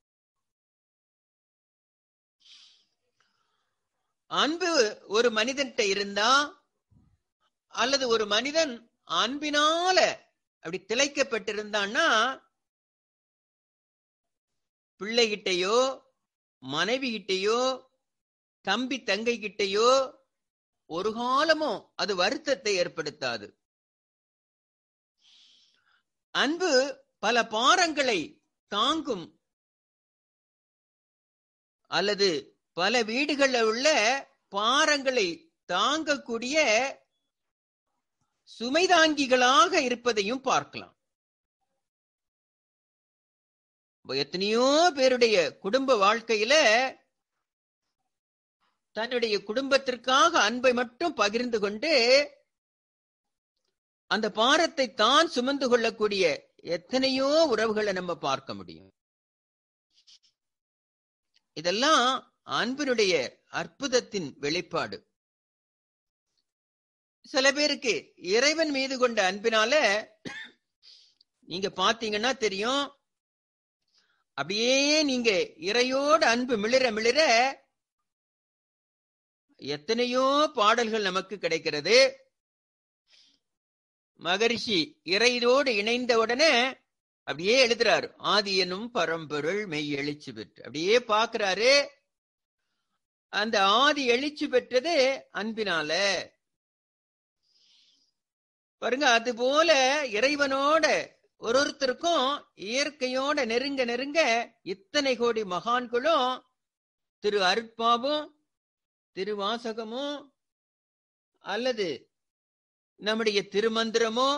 அன்பு ஒரு மனிதன்கிட்ட இருந்தா அல்லது ஒரு மனிதன் அன்பினால அப்படி திளைக்கப்பட்டிருந்தான்னா பிள்ளைகிட்டையோ மனைவி கிட்டையோ தம்பி தங்கை கிட்டையோ ஒரு காலமும் அது வருத்தத்தை ஏற்படுத்தாது அன்பு பல பாரங்களை தாங்கும் அல்லது பல வீடுகளில் உள்ள பாரங்களை தாங்கக்கூடிய சுமைதாங்கிகளாக இருப்பதையும் பார்க்கலாம் எத்தனையோ பேருடைய குடும்ப வாழ்க்கையில தன்னுடைய குடும்பத்திற்காக அன்பை மட்டும் பகிர்ந்து கொண்டு அந்த பாரத்தை தான் சுமந்து கொள்ளக்கூடிய எத்தனையோ உறவுகளை நம்ம பார்க்க முடியும் இதெல்லாம் அன்பினுடைய அற்புதத்தின் வெளிப்பாடு சில பேருக்கு இறைவன் மீது கொண்ட அன்பினால நீங்க பாத்தீங்கன்னா தெரியும் அப்படியே நீங்க இறையோடு அன்பு மிளிர மிளிர எத்தனையோ பாடல்கள் நமக்கு கிடைக்கிறது மகரிஷி இறையோடு இணைந்த உடனே அப்படியே எழுதுறாரு ஆதி எனும் பரம்பொருள் மெய் எழுச்சி பெற்று அப்படியே பாக்குறாரு அந்த ஆதி எழுச்சி பெற்றது அன்பினால பாருங்க அது போல இறைவனோட ஒரு ஒருத்தருக்கும் இயற்கையோட நெருங்க நெருங்க இத்தனை கோடி மகான்களும் திரு அருட்பாவும் திருவாசகமும் அல்லது நம்முடைய திருமந்திரமோ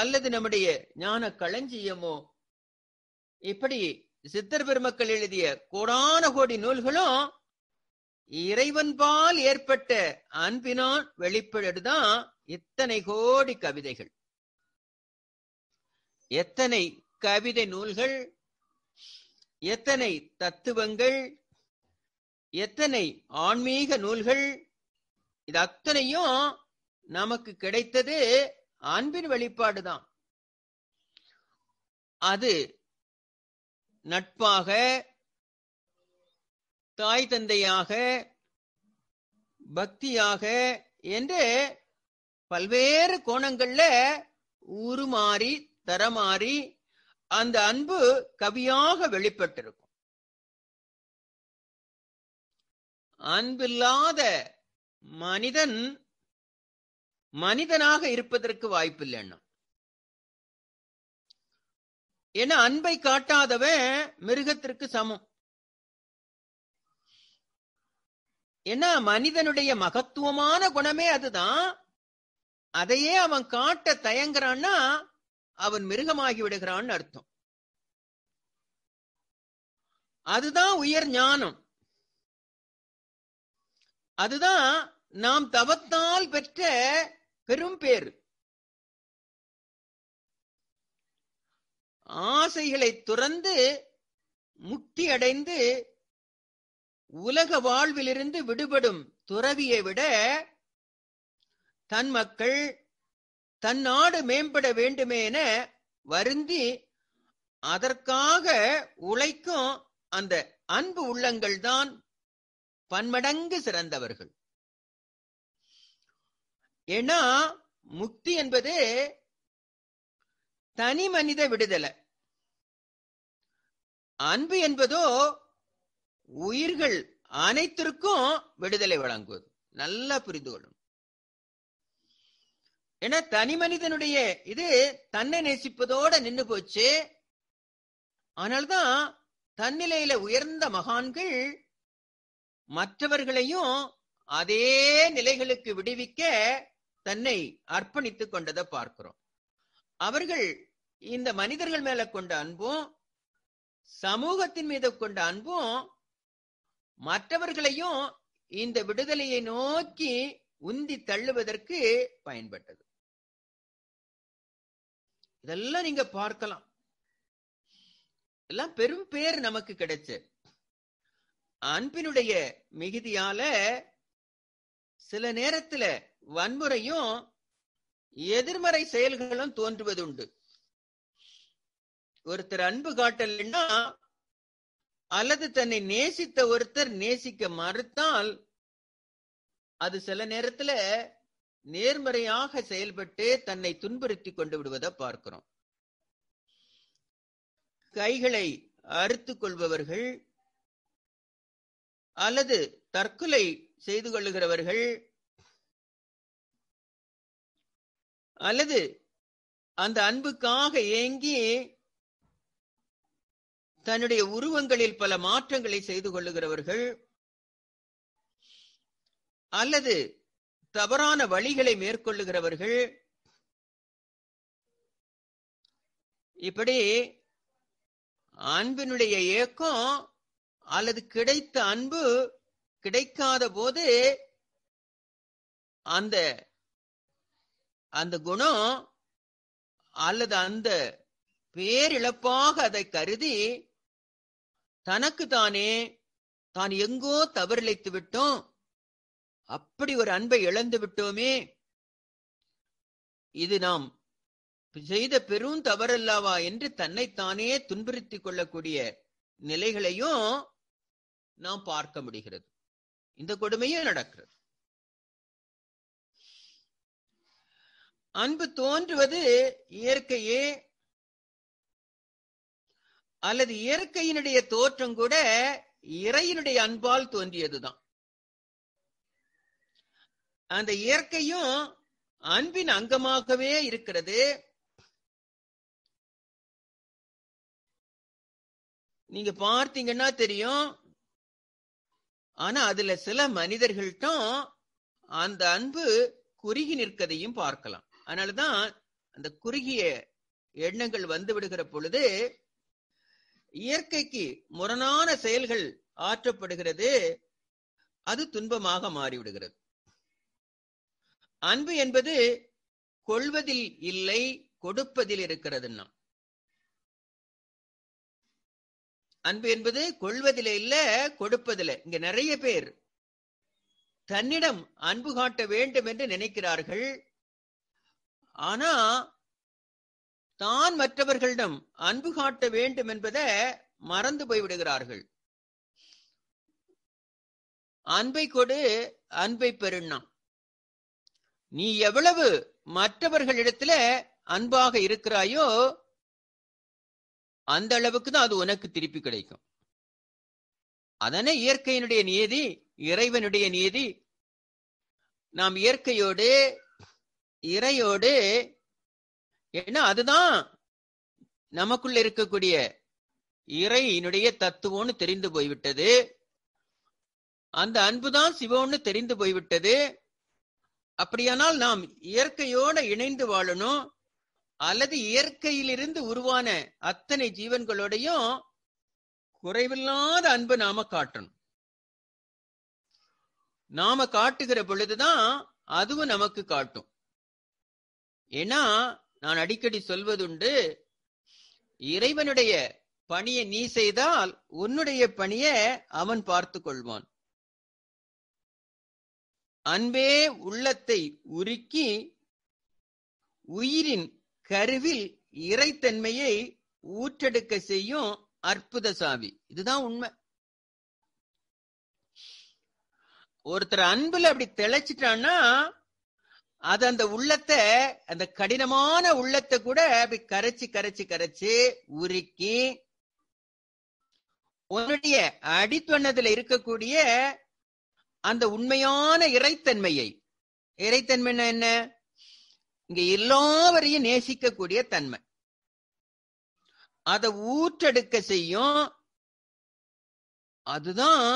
அல்லது நம்முடைய ஞான களஞ்சியமோ இப்படி சித்தர் பெருமக்கள் எழுதிய கோடான கோடி நூல்களும் இறைவன்பால் ஏற்பட்ட அன்பினால் வெளிப்படுதான் இத்தனை கோடி கவிதைகள் எத்தனை கவிதை நூல்கள் எத்தனை தத்துவங்கள் எத்தனை ஆன்மீக நூல்கள் இது அத்தனையும் நமக்கு கிடைத்தது அன்பின் வெளிப்பாடுதான் அது நட்பாக தாய் தந்தையாக பக்தியாக என்று பல்வேறு கோணங்கள்ல உருமாறி தரமாறி அந்த அன்பு கவியாக வெளிப்பட்டிருக்கும் அன்பில்லாத மனிதன் மனிதனாக இருப்பதற்கு வாய்ப்பில்லைன்னா ஏன்னா அன்பை காட்டாதவன் மிருகத்திற்கு சமம் ஏன்னா மனிதனுடைய மகத்துவமான குணமே அதுதான் அதையே அவன் காட்ட தயங்குறான்னா அவன் மிருகமாகி விடுகிறான் அர்த்தம் அதுதான் உயர் ஞானம் அதுதான் நாம் தவத்தால் பெற்ற பெரும் பேர் ஆசைகளை துறந்து முக்தி அடைந்து உலக வாழ்விலிருந்து விடுபடும் துறவியை விட தன் மக்கள் தன் நாடு மேம்பட வேண்டுமே என வருந்தி அதற்காக உழைக்கும் அந்த அன்பு உள்ளங்கள் தான் பன்மடங்கு சிறந்தவர்கள் ஏன்னா முக்தி என்பது தனி மனித விடுதலை அன்பு என்பதோ உயிர்கள் அனைத்திற்கும் விடுதலை வழங்குவது நல்லா புரிந்து கொள்ளும் ஏன்னா தனி மனிதனுடைய இது தன்னை நேசிப்பதோட நின்று போச்சு ஆனால்தான் தன்னிலையில உயர்ந்த மகான்கள் மற்றவர்களையும் அதே நிலைகளுக்கு விடுவிக்க தன்னை அர்ப்பணித்து கொண்டதை பார்க்கிறோம் அவர்கள் இந்த மனிதர்கள் மேல கொண்ட அன்பும் சமூகத்தின் மீது கொண்ட அன்பும் மற்றவர்களையும் இந்த விடுதலையை நோக்கி உந்தி தள்ளுவதற்கு பயன்பட்டது இதெல்லாம் நீங்க பார்க்கலாம் எல்லாம் பெரும் பேர் நமக்கு கிடைச்சு அன்பினுடைய மிகுதியால சில நேரத்துல வன்முறையும் எதிர்மறை செயல்களும் தோன்றுவது உண்டு ஒருத்தர் அன்பு காட்டலைன்னா அல்லது தன்னை நேசித்த ஒருத்தர் நேசிக்க மறுத்தால் அது சில நேரத்துல நேர்மறையாக செயல்பட்டு தன்னை துன்புறுத்தி கொண்டு விடுவதை பார்க்கிறோம் கைகளை அறுத்து கொள்பவர்கள் அல்லது தற்கொலை செய்து கொள்ளுகிறவர்கள் அல்லது அந்த அன்புக்காக ஏங்கி தன்னுடைய உருவங்களில் பல மாற்றங்களை செய்து கொள்ளுகிறவர்கள் அல்லது தவறான வழிகளை மேற்கொள்ளுகிறவர்கள் இப்படி அன்பினுடைய ஏக்கம் அல்லது கிடைத்த அன்பு கிடைக்காத போது அந்த அந்த குணம் அல்லது அந்த பேரிழப்பாக அதை கருதி தனக்கு தானே தான் எங்கோ தவறிழைத்து விட்டோம் அப்படி ஒரு அன்பை இழந்து விட்டோமே இது நாம் செய்த பெரும் தவறல்லவா என்று தன்னைத்தானே துன்புறுத்திக் கொள்ளக்கூடிய நிலைகளையும் நாம் பார்க்க முடிகிறது இந்த கொடுமையே நடக்கிறது அன்பு தோன்றுவது இயற்கையே அல்லது இயற்கையினுடைய தோற்றம் கூட இறையினுடைய அன்பால் தோன்றியதுதான் அந்த இயற்கையும் அன்பின் அங்கமாகவே இருக்கிறது நீங்க பார்த்தீங்கன்னா தெரியும் ஆனா அதுல சில மனிதர்கள்ட்டும் அந்த அன்பு குறுகி நிற்கதையும் பார்க்கலாம் அதனாலதான் அந்த குறுகிய எண்ணங்கள் வந்து விடுகிற பொழுது இயற்கைக்கு முரணான செயல்கள் ஆற்றப்படுகிறது அது துன்பமாக மாறிவிடுகிறது அன்பு என்பது கொள்வதில் இல்லை கொடுப்பதில் இருக்கிறதுன்னா அன்பு என்பது கொள்வதில இல்ல கொடுப்பதில இங்க நிறைய பேர் தன்னிடம் அன்பு காட்ட வேண்டும் என்று நினைக்கிறார்கள் ஆனா தான் மற்றவர்களிடம் அன்பு காட்ட வேண்டும் என்பதை மறந்து போய்விடுகிறார்கள் அன்பை கொடு அன்பை பெருண்ணாம் நீ எவ்வளவு மற்றவர்களிடத்துல அன்பாக இருக்கிறாயோ அந்த அளவுக்கு தான் அது உனக்கு திருப்பி கிடைக்கும் அதனே இயற்கையினுடைய நியதி இறைவனுடைய நியதி நாம் இயற்கையோடு இறையோடு ஏன்னா அதுதான் நமக்குள்ள இருக்கக்கூடிய இறையினுடைய தத்துவம்னு தெரிந்து போய்விட்டது அந்த அன்புதான் சிவம்னு தெரிந்து போய்விட்டது அப்படியானால் நாம் இயற்கையோட இணைந்து வாழணும் அல்லது இயற்கையிலிருந்து உருவான அத்தனை ஜீவன்களோடையும் குறைவில்லாத அன்பு நாம காட்டணும் நாம காட்டுகிற பொழுதுதான் அதுவும் நமக்கு காட்டும் ஏன்னா நான் அடிக்கடி சொல்வதுண்டு இறைவனுடைய பணியை நீ செய்தால் உன்னுடைய பணியை அவன் பார்த்து கொள்வான் அன்பே உள்ளத்தை உருக்கி உயிரின் கருவில் இறைத்தன்மையை ஊற்றெடுக்க செய்யும் அற்புத சாவி இதுதான் உண்மை ஒருத்தர் அன்புல அப்படி தெளிச்சிட்டான்னா அது அந்த உள்ளத்தை அந்த கடினமான உள்ளத்தை கூட அப்படி கரைச்சி கரைச்சி கரைச்சி உருக்கி உன்னுடைய அடித்தொன்னதுல இருக்கக்கூடிய அந்த உண்மையான இறைத்தன்மையை இறைத்தன்மை என்ன இங்க எல்லாவரையும் நேசிக்கக்கூடிய தன்மை அதை ஊற்றெடுக்க செய்யும் அதுதான்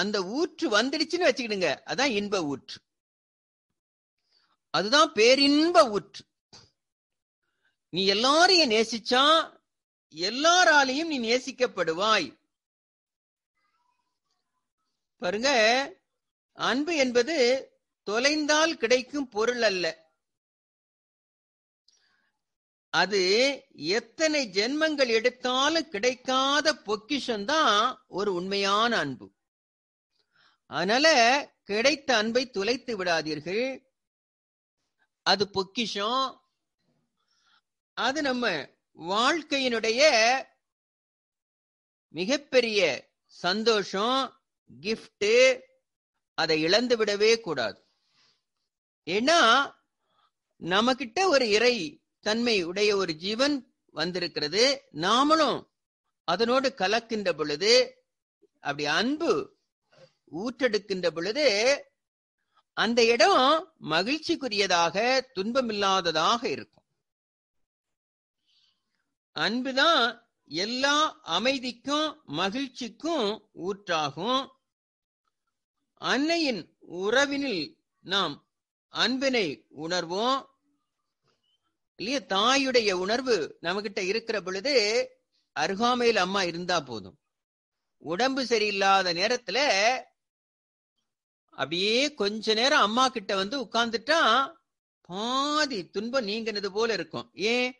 அந்த ஊற்று வந்துடுச்சுன்னு வச்சுக்கிடுங்க அதான் இன்ப ஊற்று அதுதான் பேரின்ப ஊற்று நீ எல்லாரையும் நேசிச்சா எல்லாராலையும் நீ நேசிக்கப்படுவாய் பாருங்க அன்பு என்பது தொலைந்தால் கிடைக்கும் பொருள் அல்ல அது எத்தனை ஜென்மங்கள் எடுத்தாலும் கிடைக்காத பொக்கிஷம் தான் ஒரு உண்மையான அன்பு அதனால கிடைத்த அன்பை துளைத்து விடாதீர்கள் அது பொக்கிஷம் அது நம்ம வாழ்க்கையினுடைய மிகப்பெரிய சந்தோஷம் கிஃப்ட் அதை இழந்து விடவே கூடாது ஏன்னா நமக்கிட்ட ஒரு இறை தன்மை உடைய ஒரு ஜீவன் வந்திருக்கிறது நாமளும் அதனோடு கலக்கின்ற பொழுது அப்படி அன்பு ஊற்றெடுக்கின்ற பொழுது அந்த இடம் மகிழ்ச்சிக்குரியதாக துன்பமில்லாததாக இருக்கும் அன்புதான் எல்லா அமைதிக்கும் மகிழ்ச்சிக்கும் ஊற்றாகும் அன்னையின் உறவினில் நாம் அன்பினை உணர்வோம் இல்லையா தாயுடைய உணர்வு நம்மகிட்ட இருக்கிற பொழுது அருகாமையில் அம்மா இருந்தா போதும் உடம்பு சரியில்லாத நேரத்துல அப்படியே கொஞ்ச நேரம் அம்மா கிட்ட வந்து உட்கார்ந்துட்டா பாதி துன்பம் நீங்கினது போல இருக்கும் ஏன்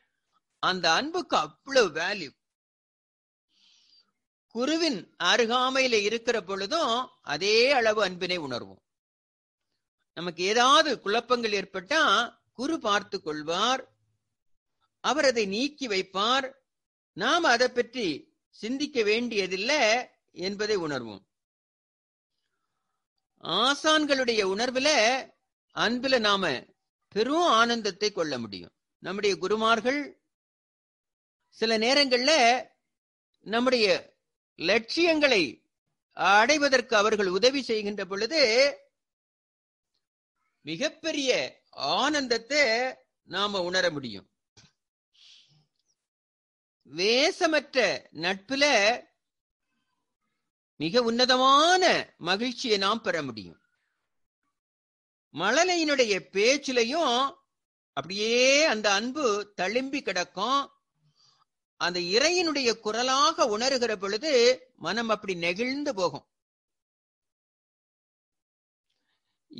அந்த அன்புக்கு அவ்வளவு வேல்யூ குருவின் அருகாமையில இருக்கிற பொழுதும் அதே அளவு அன்பினை உணர்வோம் நமக்கு ஏதாவது குழப்பங்கள் ஏற்பட்டா குரு பார்த்து கொள்வார் அவர் அதை நீக்கி வைப்பார் நாம் அதை பற்றி சிந்திக்க வேண்டியதில்லை என்பதை உணர்வோம் ஆசான்களுடைய உணர்வுல அன்புல நாம பெரும் ஆனந்தத்தை கொள்ள முடியும் நம்முடைய குருமார்கள் சில நேரங்கள்ல நம்முடைய லட்சியங்களை அடைவதற்கு அவர்கள் உதவி செய்கின்ற பொழுது மிகப்பெரிய ஆனந்தத்தை நாம உணர முடியும் வேசமற்ற நட்புல மிக உன்னதமான மகிழ்ச்சியை நாம் பெற முடியும் மழலையினுடைய பேச்சிலையும் அப்படியே அந்த அன்பு தழும்பி கிடக்கும் அந்த இறையினுடைய குரலாக உணர்கிற பொழுது மனம் அப்படி நெகிழ்ந்து போகும்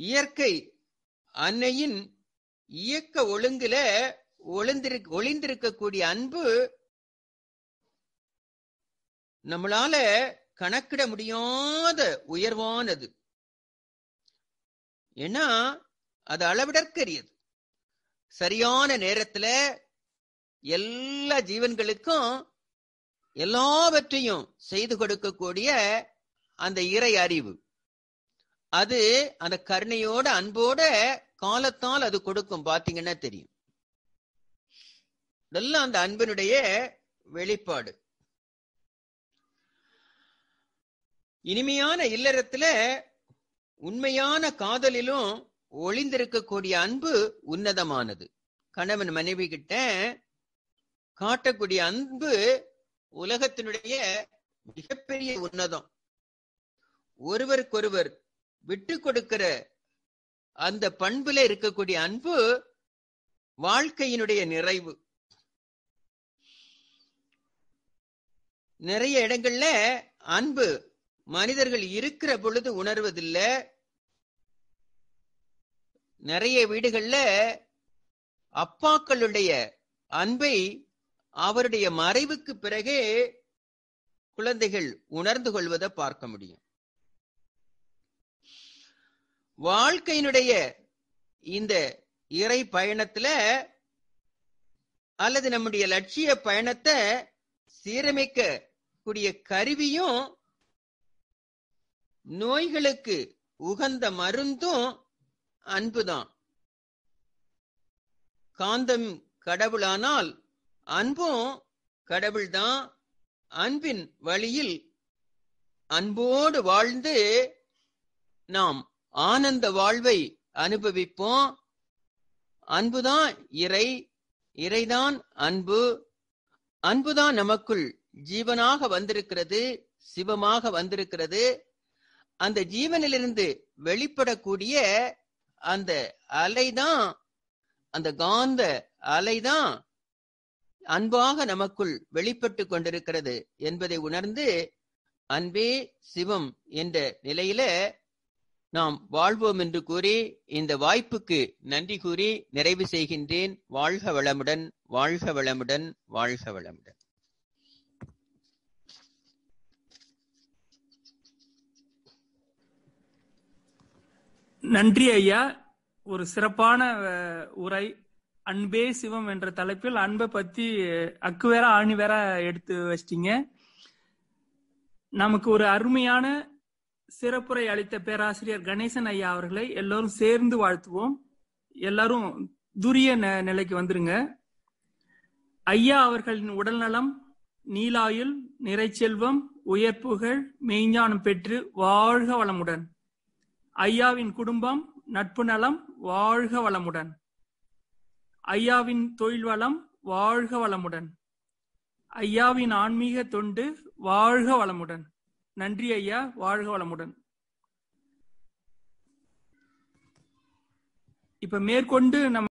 இயற்கை அன்னையின் இயக்க ஒழுங்குல ஒளிந்திரு ஒளிந்திருக்கக்கூடிய அன்பு நம்மளால கணக்கிட முடியாத உயர்வானது ஏன்னா அது அளவிடற்கரியது சரியான நேரத்துல எல்லா ஜீவன்களுக்கும் எல்லாவற்றையும் செய்து கொடுக்கக்கூடிய அந்த இறை அறிவு அது அந்த கருணையோட அன்போட காலத்தால் அது கொடுக்கும் பாத்தீங்கன்னா தெரியும் இதெல்லாம் அந்த அன்பினுடைய வெளிப்பாடு இனிமையான இல்லறத்துல உண்மையான காதலிலும் ஒளிந்திருக்கக்கூடிய அன்பு உன்னதமானது கணவன் மனைவி கிட்ட காட்டக்கூடிய அன்பு உலகத்தினுடைய மிகப்பெரிய உன்னதம் ஒருவருக்கொருவர் விட்டு கொடுக்கிற அந்த பண்புல இருக்கக்கூடிய அன்பு வாழ்க்கையினுடைய நிறைவு நிறைய இடங்கள்ல அன்பு மனிதர்கள் இருக்கிற பொழுது உணர்வதில்லை நிறைய வீடுகள்ல அப்பாக்களுடைய அன்பை அவருடைய மறைவுக்கு பிறகே குழந்தைகள் உணர்ந்து கொள்வதை பார்க்க முடியும் வாழ்க்கையினுடைய இந்த இறை பயணத்துல அல்லது நம்முடைய லட்சிய பயணத்தை சீரமைக்க கூடிய கருவியும் நோய்களுக்கு உகந்த மருந்தும் அன்புதான் காந்தம் கடவுளானால் அன்பும் கடவுள்தான் அன்பின் வழியில் அன்போடு வாழ்ந்து நாம் ஆனந்த வாழ்வை அனுபவிப்போம் அன்புதான் இறை இறைதான் அன்பு அன்புதான் நமக்குள் ஜீவனாக வந்திருக்கிறது சிவமாக வந்திருக்கிறது அந்த ஜீவனிலிருந்து வெளிப்படக்கூடிய அந்த அலைதான் அந்த காந்த அலைதான் அன்பாக நமக்குள் வெளிப்பட்டு கொண்டிருக்கிறது என்பதை உணர்ந்து அன்பே சிவம் என்ற நிலையில நாம் வாழ்வோம் என்று கூறி இந்த வாய்ப்புக்கு நன்றி கூறி நிறைவு செய்கின்றேன் வாழ்க வளமுடன் வாழ்க வளமுடன் வாழ்க வளமுடன் நன்றி ஐயா ஒரு சிறப்பான உரை அன்பே சிவம் என்ற தலைப்பில் அன்பை பத்தி அக்கு வேற ஆணி வேற எடுத்து வச்சிட்டீங்க நமக்கு ஒரு அருமையான சிறப்புரை அளித்த பேராசிரியர் கணேசன் ஐயா அவர்களை எல்லாரும் சேர்ந்து வாழ்த்துவோம் எல்லாரும் துரிய நிலைக்கு வந்துருங்க ஐயா அவர்களின் உடல்நலம் நீலாயுள் நிறைச்செல்வம் உயர்ப்புகள் மெய்ஞானம் பெற்று வாழ்க வளமுடன் ஐயாவின் குடும்பம் நட்பு நலம் வாழ்க வளமுடன் ஐயாவின் தொழில் வளம் வாழ்க வளமுடன் ஐயாவின் ஆன்மீக தொண்டு வாழ்க வளமுடன் நன்றி ஐயா வாழ்க வளமுடன் இப்ப மேற்கொண்டு நம்ம